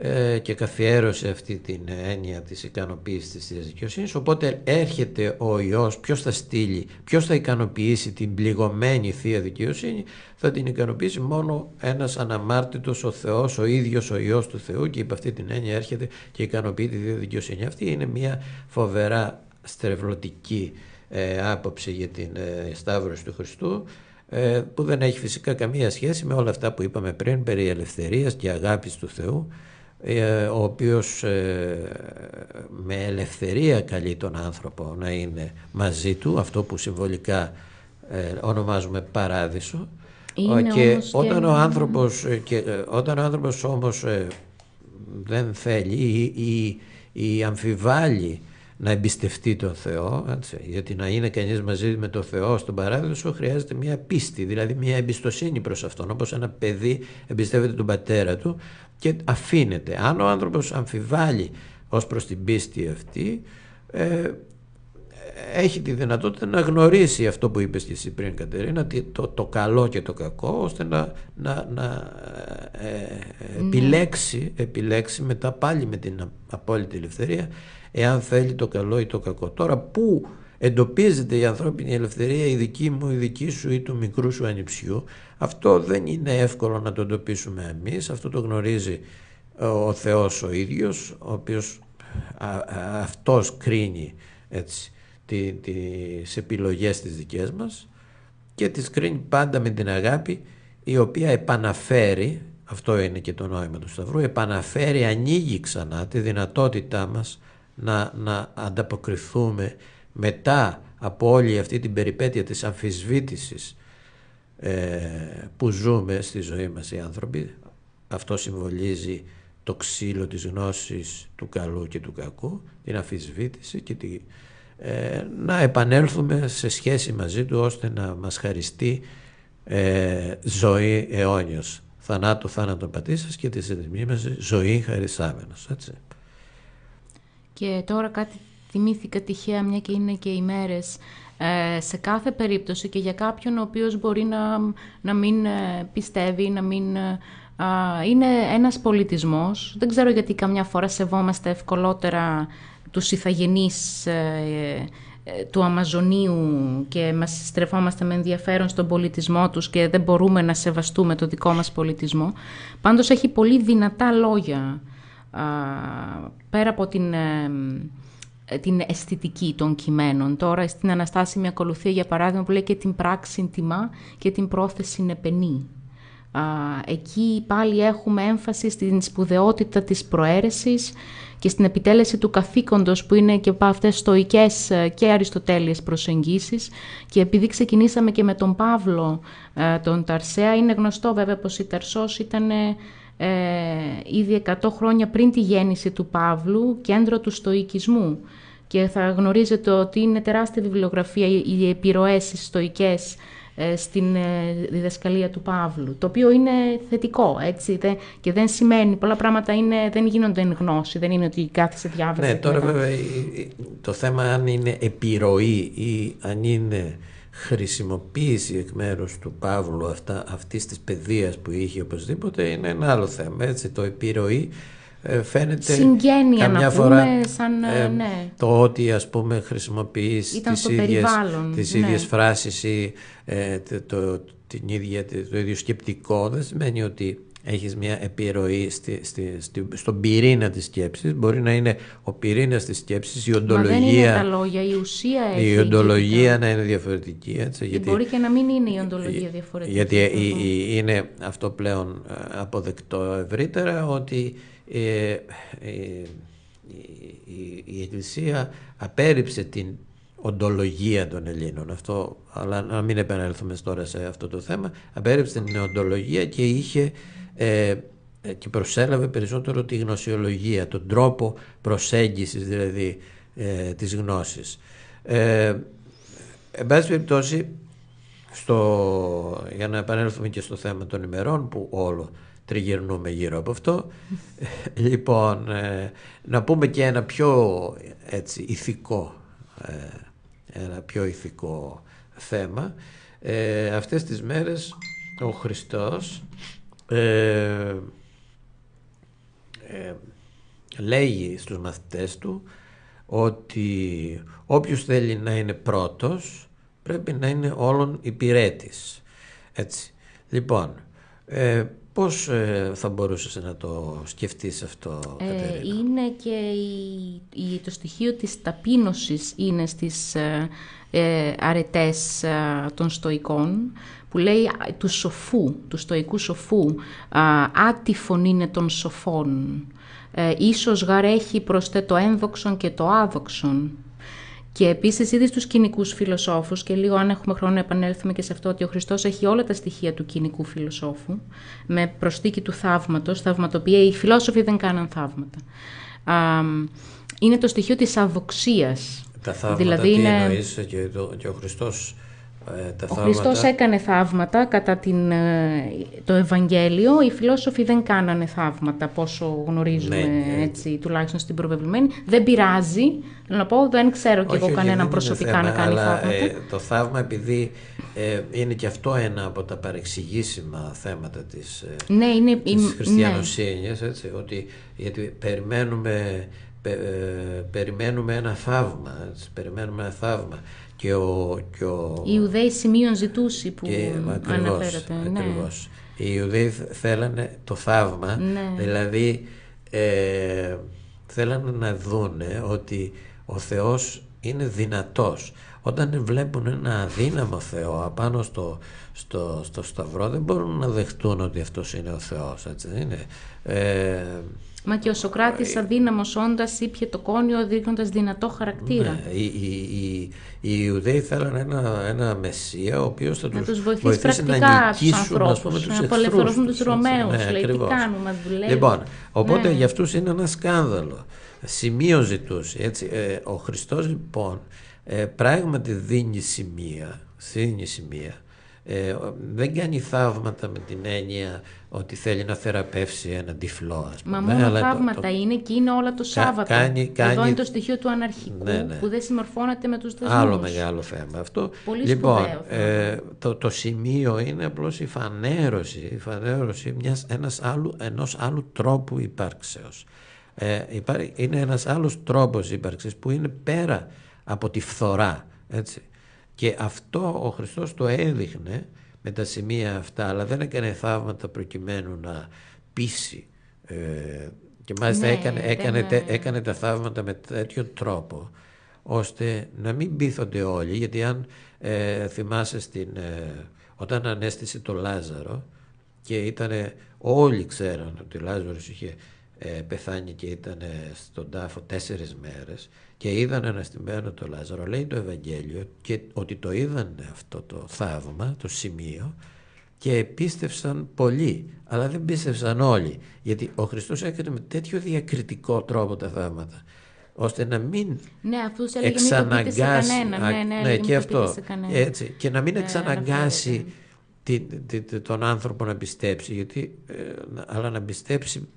ε, και καθιέρωσε αυτή την έννοια της ικανοποίησης της θείας δικαιοσύνης οπότε έρχεται ο ιός ποιος θα στείλει, ποιος θα ικανοποιήσει την πληγωμένη θεία δικαιοσύνη θα την ικανοποιήσει μόνο ένας αναμάρτητος ο Θεός, ο ίδιος ο Υιός του Θεού και υπ' αυτή την έννοια έρχεται και ικανοποιεί τη θεία δικαιοσύνη αυτή είναι μια φοβερά στρεβλωτική ε, άποψη για την ε, Σταύρωση του Χριστού ε, που δεν έχει φυσικά καμία σχέση με όλα αυτά που είπαμε πριν περί ελευθερίας και αγάπης του Θεού ε, ο οποίος ε, με ελευθερία καλεί τον άνθρωπο να είναι μαζί του αυτό που συμβολικά ονομάζουμε παράδεισο και, όταν Ο άνθρωπος, και όταν ο άνθρωπος όμως δεν θέλει ή, ή, ή αμφιβάλλει να εμπιστευτεί τον Θεό, έτσι, γιατί να είναι κανείς μαζί με τον Θεό στον παράδεισο χρειάζεται μια πίστη, δηλαδή μια εμπιστοσύνη προς Αυτόν, όπως ένα παιδί εμπιστεύεται τον πατέρα του και αφήνεται. Αν ο άνθρωπος αμφιβάλλει ως προς την πίστη αυτή, ε, έχει τη δυνατότητα να γνωρίσει αυτό που είπες και εσύ πριν Κατερίνα το, καλό και το κακό ώστε να, να, να ε, ε, επιλέξει, επιλέξει μετά πάλι με την απόλυτη ελευθερία εάν θέλει το καλό ή το κακό. Τώρα πού εντοπίζεται η ανθρώπινη ελευθερία η δική μου, η δική σου ή του μικρού σου ανιψιού. Αυτό δεν είναι εύκολο να το εντοπίσουμε εμείς, αυτό το γνωρίζει ε, ο Θεός ο ίδιος, ο οποίος αυτός κρίνει έτσι, τη, τις επιλογές τις δικές μας και τις κρίνει πάντα με την αγάπη η οποία επαναφέρει, αυτό είναι και το νόημα του Σταυρού, επαναφέρει, ανοίγει ξανά τη δυνατότητά μας να, να ανταποκριθούμε μετά από όλη αυτή την περιπέτεια της αμφισβήτησης ε, που ζούμε στη ζωή μας οι άνθρωποι. Αυτό συμβολίζει το ξύλο της γνώσης του καλού και του κακού, την αμφισβήτηση και τη, ε, να επανέλθουμε σε σχέση μαζί του ώστε να μας χαριστεί ε, ζωή αιώνιος. Θανάτου θάνατον πατήσας και τη ζωή μας ζωή χαρισάμενος. Έτσι. Και τώρα κάτι θυμήθηκα τυχαία, μια και είναι και οι μέρες, ε, σε κάθε περίπτωση και για κάποιον ο οποίος μπορεί να, να μην ε, πιστεύει, να μην... Ε, είναι ένας πολιτισμός. Δεν ξέρω γιατί καμιά φορά σεβόμαστε ευκολότερα τους ηθαγενείς του Αμαζονίου και μας στρεφόμαστε με ενδιαφέρον στον πολιτισμό τους και δεν μπορούμε να σεβαστούμε το δικό μας πολιτισμό. Πάντως έχει πολύ δυνατά λόγια πέρα από την, ε, την αισθητική των κειμένων. Τώρα στην Αναστάση ακολουθία, ακολουθεί για παράδειγμα που λέει και την πράξη τιμά και την πρόθεση νεπενή. Εκεί πάλι έχουμε έμφαση στην σπουδαιότητα της προέρεσης και στην επιτέλεση του καθήκοντος που είναι και από αυτές στοικές ε, και αριστοτέλειες προσεγγίσεις και επειδή ξεκινήσαμε και με τον Παύλο ε, τον Ταρσέα είναι γνωστό βέβαια πως η Ταρσός ήταν ε, ήδη 100 χρόνια πριν τη γέννηση του Παύλου, κέντρο του στοικισμού. Και θα γνωρίζετε ότι είναι τεράστια βιβλιογραφία οι επιρροές οι στοικές ε, στην ε, διδασκαλία του Παύλου, το οποίο είναι θετικό, έτσι, δε, και δεν σημαίνει, πολλά πράγματα είναι, δεν γίνονται εν γνώση, δεν είναι ότι κάθεσε διάβαση. Ναι, τώρα βέβαια το θέμα αν είναι επιρροή ή αν είναι χρησιμοποίηση εκ μέρους του Παύλου αυτά, αυτής της παιδείας που είχε οπωσδήποτε είναι ένα άλλο θέμα έτσι το επιρροή ε, φαίνεται Συγγένεια, καμιά να πούμε, φορά σαν, ε, ε, ναι. το ότι ας πούμε χρησιμοποιείς Ήταν τις, ίδιες, τις ναι. φράσεις ή το, την ίδια, το ίδιο σκεπτικό δεν σημαίνει ότι έχεις μια επιρροή στη, στον πυρήνα της σκέψης. Μπορεί να είναι ο πυρήνας της σκέψης, η οντολογία... Μα δεν τα λόγια, η ουσία Η οντολογία να είναι διαφορετική. Έτσι, ε, γιατί, μπορεί και να μην είναι η οντολογία διαφορετική. Γιατί η, είναι αυτό πλέον ε, αποδεκτό ευρύτερα ότι... Ε, ε, η, η Εκκλησία απέρριψε την οντολογία των Ελλήνων. Αυτό, αλλά να μην επανέλθουμε τώρα σε αυτό το θέμα. Απέρριψε την οντολογία και είχε ε, ε, και προσέλαβε περισσότερο τη γνωσιολογία, τον τρόπο προσέγγισης δηλαδή ε, της γνώσης. Ε, εν πάση περιπτώσει, στο, για να επανέλθουμε και στο θέμα των ημερών που όλο τριγυρνούμε γύρω από αυτό. λοιπόν, ε, να πούμε και ένα πιο έτσι, ηθικό, ένα πιο ηθικό θέμα. Ε, αυτές τις μέρες ο Χριστός ε, ε, λέει στους μαθητές του ότι όποιος θέλει να είναι πρώτος πρέπει να είναι όλων υπηρέτης. Έτσι. Λοιπόν, ε, πώς ε, θα μπορούσες να το σκεφτείς αυτό, ε, Είναι και η, το στοιχείο της ταπείνωσης είναι στις ε, ε, αρετές των στοικών που λέει του σοφού, του στοικού σοφού, άτυφων είναι των σοφών, ε, ίσως γαρέχει προστέ το ένδοξον και το άδοξον. Και επίσης, ήδη στους κοινικούς φιλοσόφους, και λίγο αν έχουμε χρόνο να επανέλθουμε και σε αυτό, ότι ο Χριστός έχει όλα τα στοιχεία του κοινικού φιλοσόφου, με προστίκη του θαύματος, θαυματοποιεί. Οι φιλόσοφοι δεν κάναν θαύματα. Είναι το στοιχείο της αδοξίας. Τα θαύματα, δηλαδή, τι είναι... εννοείς, και, και ο Χριστός ε, τα Ο Χριστός έκανε θαύματα κατά την, ε, το Ευαγγέλιο. Οι φιλόσοφοι δεν κάνανε θαύματα, πόσο γνωρίζουμε ναι, ε, έτσι, τουλάχιστον στην προβεβλημένη. Δεν πειράζει, να πω, δεν ξέρω κι εγώ κανέναν προσωπικά να κάνει θαύματα. το θαύμα επειδή είναι και αυτό ένα από τα παρεξηγήσιμα θέματα της, ναι, είναι, ναι. έτσι, ότι, γιατί περιμένουμε, περιμένουμε ένα θαύμα, περιμένουμε ένα θαύμα οι Ιουδαίοι σημείων ζητούσε που και, ναι. Οι Ιουδαίοι θέλανε το θαύμα, ναι. δηλαδή ε, θέλανε να δούνε ότι ο Θεός είναι δυνατός. Όταν βλέπουν ένα αδύναμο Θεό απάνω στο, στο, στο σταυρό δεν μπορούν να δεχτούν ότι αυτός είναι ο Θεός, έτσι ε, Μα και ο Σοκράτης, ε, αδύναμος όντας, ήπια το κόνιο δείχνοντας δυνατό χαρακτήρα. Ναι, οι, οι, οι Ιουδαίοι θέλαν ένα, ένα μεσία ο οποίος θα του βοηθήσει πρακτικά να νικήσουν τους πούμε, τους να τους τους Ρωμαίους. Ναι, λέει, ακριβώς. τι κάνουμε, δουλεύει. Λοιπόν, οπότε ναι. για αυτούς είναι ένα σκάνδαλο. Σημείο ζητούσε. Έτσι. Ε, ο Χριστός, λοιπόν ε, πράγματι δίνει σημεία, δίνει σημεία ε, δεν κάνει θαύματα με την έννοια ότι θέλει να θεραπεύσει έναν τυφλό. Ας πούμε. Μα μόνο θαύματα είναι και είναι όλα το Σάββατο. Κάνει, Εδώ είναι το στοιχείο του αναρχικού ναι, ναι. που δεν συμμορφώνεται με τους δεσμούς. Άλλο μεγάλο θέμα αυτό. Πολύ λοιπόν, ε, το, το σημείο είναι απλώς η φανέρωση, η φανέρωση μιας, ένας άλλου, ενός άλλου τρόπου υπάρξεως. Ε, είναι ένας άλλος τρόπος ύπαρξης που είναι πέρα από τη φθορά. Έτσι. Και αυτό ο Χριστός το έδειχνε με τα σημεία αυτά, αλλά δεν έκανε θαύματα προκειμένου να πείσει. Ε, και μάλιστα ναι, έκανε, ε, έκανε, τα θαύματα με τέτοιο τρόπο, ώστε να μην πείθονται όλοι, γιατί αν ε, θυμάσαι στην, όταν ανέστησε το Λάζαρο και ήτανε όλοι ξέραν ότι ο Λάζαρος είχε ε, πεθάνει και ήταν ε, στον τάφο τέσσερις μέρες και είδαν αναστημένο το Λάζαρο λέει το Ευαγγέλιο και ότι το είδαν αυτό το θαύμα το σημείο και πίστευσαν πολλοί αλλά δεν πίστευσαν όλοι γιατί ο Χριστός έκανε με τέτοιο διακριτικό τρόπο τα θαύματα ώστε να μην ναι, εξαναγκάσει ναι, ναι, ναι και αυτό έτσι, και να μην ναι, εξαναγκάσει ναι, τον άνθρωπο να πιστέψει γιατί, ε, αλλά να πιστέψει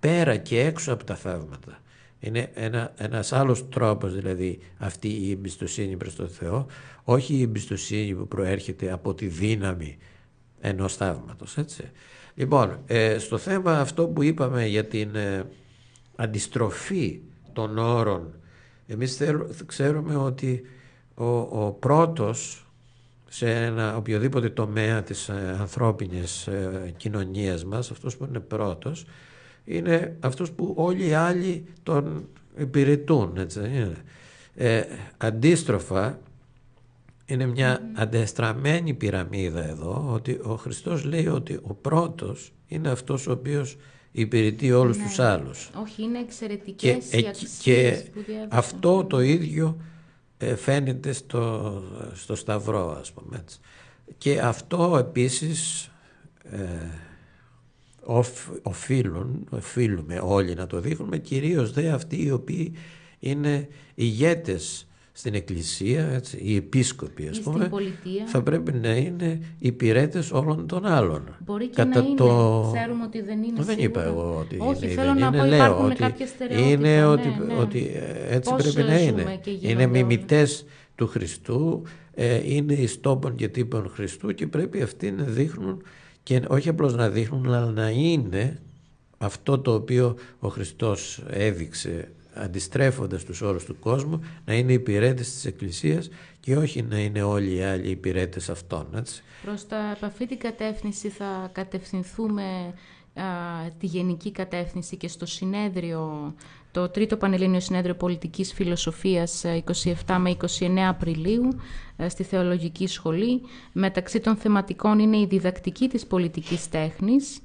πέρα και έξω από τα θαύματα. Είναι ένα, ένας άλλος τρόπος δηλαδή αυτή η εμπιστοσύνη προς τον Θεό, όχι η εμπιστοσύνη που προέρχεται από τη δύναμη ενός θαύματος, έτσι. Λοιπόν, ε, στο θέμα αυτό που είπαμε για την ε, αντιστροφή των όρων, εμείς ξέρουμε ότι ο, ο πρώτος σε ένα οποιοδήποτε τομέα της ε, ανθρώπινης κοινωνίας μας, αυτός που είναι πρώτος, είναι αυτός που όλοι οι άλλοι τον υπηρετούν. Έτσι είναι. Ε, αντίστροφα είναι μια αντεστραμμένη πυραμίδα εδώ ότι ο Χριστός λέει ότι ο πρώτος είναι αυτός ο οποίος υπηρετεί όλους ναι. τους άλλους. Όχι, είναι εξαιρετικές και, οι αξίες και αυτό το ίδιο ε, φαίνεται στο, στο Σταυρό ας πούμε Και αυτό επίσης ε, οφείλουν, οφείλουμε όλοι να το δείχνουμε, κυρίως δε αυτοί οι οποίοι είναι ηγέτες στην εκκλησία, έτσι, οι επίσκοποι ας πούμε, πολιτεία. θα πρέπει να είναι υπηρέτες όλων των άλλων. Μπορεί και Κατά να είναι, το... ξέρουμε ότι δεν είναι Δεν είπα εγώ ότι Όχι, είναι, θέλω να ναι, είναι, πω, λέω ότι είναι ότι, ναι, ότι ε, έτσι Πώς πρέπει να είναι. Είναι μιμητές του Χριστού, ε, είναι ιστόπων και τύπων Χριστού και πρέπει αυτοί να δείχνουν και όχι απλώς να δείχνουν αλλά να είναι αυτό το οποίο ο Χριστός έδειξε αντιστρέφοντας τους όρους του κόσμου να είναι υπηρέτες της Εκκλησίας και όχι να είναι όλοι οι άλλοι υπηρέτες αυτών. Έτσι. Προς τα, επαφή την κατεύθυνση θα κατευθυνθούμε τη γενική κατεύθυνση και στο συνέδριο το τρίτο Πανελλήνιο Συνέδριο Πολιτικής Φιλοσοφίας 27 ε, με 29 Απριλίου ε, στη Θεολογική Σχολή. Μεταξύ των θεματικών είναι η διδακτική της πολιτικής τέχνης,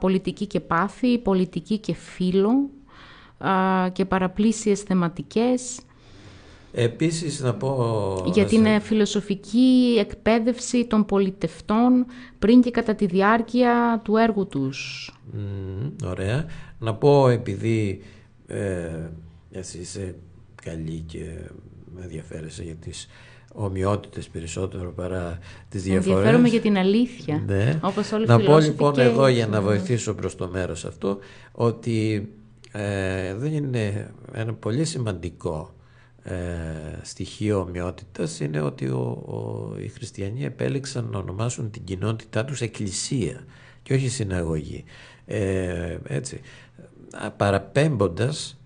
πολιτική και πάθη, πολιτική και φίλο και παραπλήσιες θεματικές. Επίσης να πω... Για την φιλοσοφική εκπαίδευση των πολιτευτών πριν και κατά τη διάρκεια του έργου τους. ωραία. Να πω επειδή ε, εσύ είσαι καλή και με ενδιαφέρεσαι για τις ομοιότητες περισσότερο παρά τις διαφορές. Ενδιαφέρομαι για την αλήθεια, ναι. όπως όλοι Να πω λοιπόν για να βοηθήσω προς το μέρος αυτό, ότι ε, δεν είναι ένα πολύ σημαντικό ε, στοιχείο ομοιότητας είναι ότι οι χριστιανοί επέλεξαν να ονομάσουν την κοινότητά τους εκκλησία και όχι συναγωγή. Ε, έτσι παραπέμποντας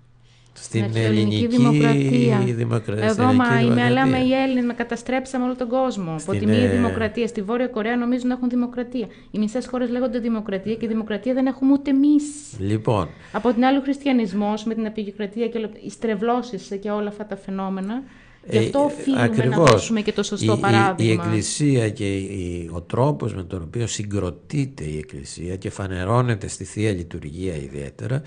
στην ναι, ελληνική, ελληνική δημοκρατία. Εδώ μα με οι Έλληνες με καταστρέψαμε όλο τον κόσμο. Στην... Από τη μία ε, δημοκρατία. Στη Βόρεια Κορέα νομίζουν έχουν δημοκρατία. Οι μισές χώρες λέγονται δημοκρατία και δημοκρατία δεν έχουμε ούτε εμείς. Λοιπόν. Από την άλλη, ο χριστιανισμός με την απεικιοκρατία και οι στρεβλώσεις και όλα αυτά τα φαινόμενα. Γι' ε, αυτό οφείλουμε Ακριβώς. να δώσουμε και το σωστό η, παράδειγμα. Η, η Εκκλησία και ο τρόπος με τον οποίο συγκροτείται η Εκκλησία και φανερώνεται στη Θεία Λειτουργία ιδιαίτερα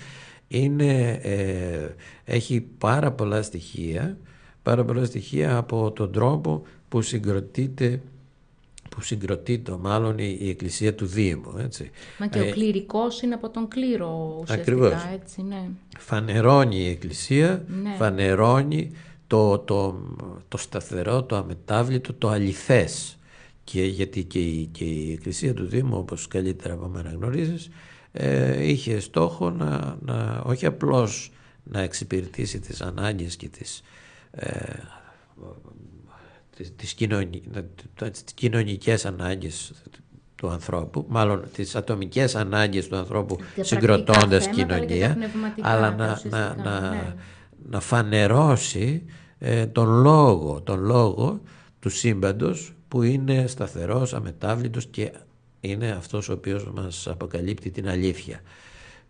είναι, ε, έχει πάρα πολλά στοιχεία πάρα πολλά στοιχεία από τον τρόπο που συγκροτείται που μάλλον η, Εκκλησία του Δήμου. Έτσι. Μα και ο ε, κληρικός είναι από τον κλήρο ουσιαστικά. Ακριβώς. Έτσι, ναι. Φανερώνει η Εκκλησία, ναι. φανερώνει το, το, το σταθερό, το αμετάβλητο, το αληθές. Και, γιατί και η, Εκκλησία του Δήμου, όπως καλύτερα από μένα γνωρίζεις, ε, είχε στόχο να, να, όχι απλώς να εξυπηρετήσει τις ανάγκες και τις, ε, τις, τις, κοινωνικές ανάγκες του ανθρώπου, μάλλον τις ατομικές ανάγκες του ανθρώπου συγκροτώντας κοινωνία, αλλά να, να, να φανερώσει ε, τον λόγο, τον λόγο του σύμπαντος που είναι σταθερός, αμετάβλητος και είναι αυτός ο οποίος μας αποκαλύπτει την αλήθεια.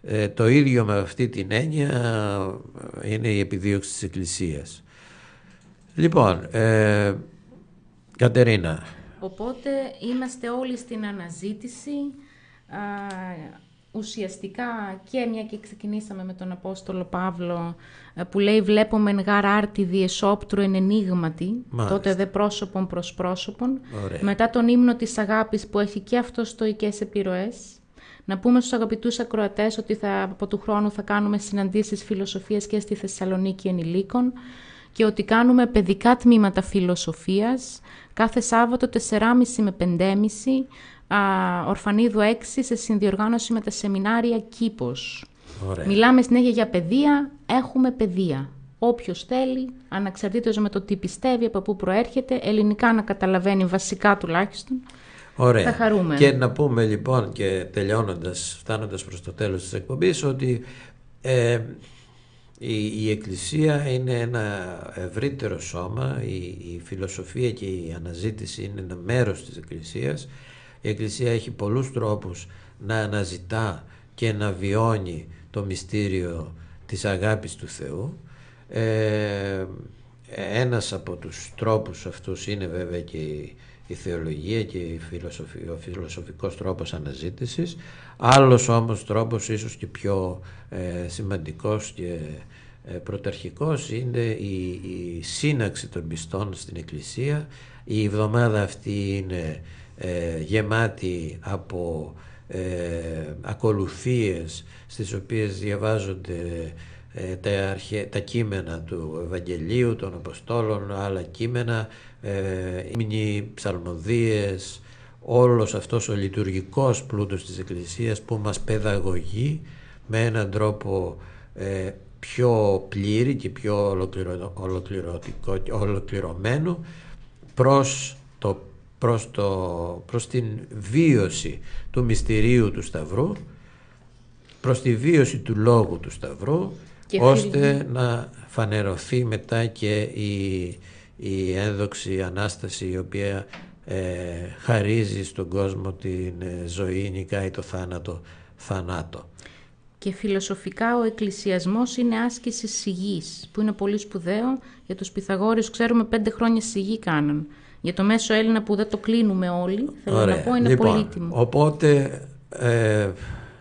Ε, το ίδιο με αυτή την έννοια ε, είναι η επιδίωξη της Εκκλησίας. Λοιπόν, ε, Κατερίνα. Οπότε είμαστε όλοι στην αναζήτηση ουσιαστικά και μια και ξεκινήσαμε με τον Απόστολο Παύλο ε, που λέει «Βλέπουμε εν γάρ άρτη διεσόπτρου εν ενίγματι, τότε δε πρόσωπον προς πρόσωπον». Μετά τον ύμνο της αγάπης που έχει και αυτός στοικές επιρροές. Να πούμε στους αγαπητούς ακροατές ότι θα, από του χρόνου θα κάνουμε συναντήσεις φιλοσοφίας και στη Θεσσαλονίκη ενηλίκων και ότι κάνουμε παιδικά τμήματα φιλοσοφίας κάθε Σάββατο 4.30 με 5,5 α, Ορφανίδου 6 σε συνδιοργάνωση με τα σεμινάρια Κήπος. Ωραία. Μιλάμε συνέχεια για παιδεία, έχουμε παιδεία. Όποιος θέλει, αναξαρτήτως με το τι πιστεύει, από πού προέρχεται, ελληνικά να καταλαβαίνει βασικά τουλάχιστον, Ωραία. θα χαρούμε. Και να πούμε λοιπόν και τελειώνοντας, φτάνοντας προς το τέλος της εκπομπής, ότι ε, η, Εκκλησία είναι ένα ευρύτερο σώμα, η, η φιλοσοφία και η αναζήτηση είναι ένα μέρος της Εκκλησίας η Εκκλησία έχει πολλούς τρόπους να αναζητά και να βιώνει το μυστήριο της αγάπης του Θεού. Ε, ένας από τους τρόπους αυτούς είναι βέβαια και η, θεολογία και η ο φιλοσοφικός τρόπος αναζήτησης. Άλλος όμως τρόπος ίσως και πιο ε, σημαντικός και ε, πρωταρχικός είναι η, η σύναξη των πιστών στην Εκκλησία. Η εβδομάδα αυτή είναι ε, γεμάτη από ε, ακολουθίες στις οποίες διαβάζονται ε, τα, τα κείμενα του Ευαγγελίου, των Αποστόλων, άλλα κείμενα, ε, ύμνοι, ψαλμοδίες, όλος αυτός ο λειτουργικός πλούτος της Εκκλησίας που μας παιδαγωγεί με έναν τρόπο ε, πιο πλήρη και πιο ολοκληρωτικό, ολοκληρωμένο προς προς, το, προς την βίωση του μυστηρίου του Σταυρού, προς τη βίωση του λόγου του Σταυρού, ώστε να φανερωθεί μετά και η, η ένδοξη Ανάσταση η οποία ε, χαρίζει στον κόσμο την ε, ζωή, νικάει το θάνατο, θανάτο. Και φιλοσοφικά ο εκκλησιασμός είναι άσκηση σιγής, που είναι πολύ σπουδαίο. Για τους Πυθαγόρους ξέρουμε πέντε χρόνια σιγή κάναν. Για το μέσο Έλληνα που δεν το κλείνουμε όλοι, θέλω να πω είναι λοιπόν, πολύτιμο. Οπότε ε,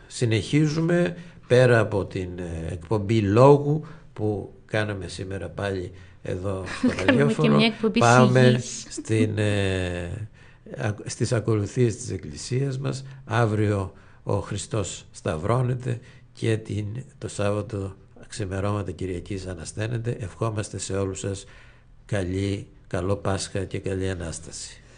συνεχίζουμε πέρα από την ε, εκπομπή λόγου που κάναμε σήμερα πάλι εδώ στο ραδιόφωνο. Πάμε στην, ε, στις ακολουθίες της Εκκλησίας μας. Αύριο ο Χριστός σταυρώνεται και την, το Σάββατο ξημερώματα Κυριακής ανασταίνεται. Ευχόμαστε σε όλους σας καλή Καλό Πάσχα και καλή Ανάσταση.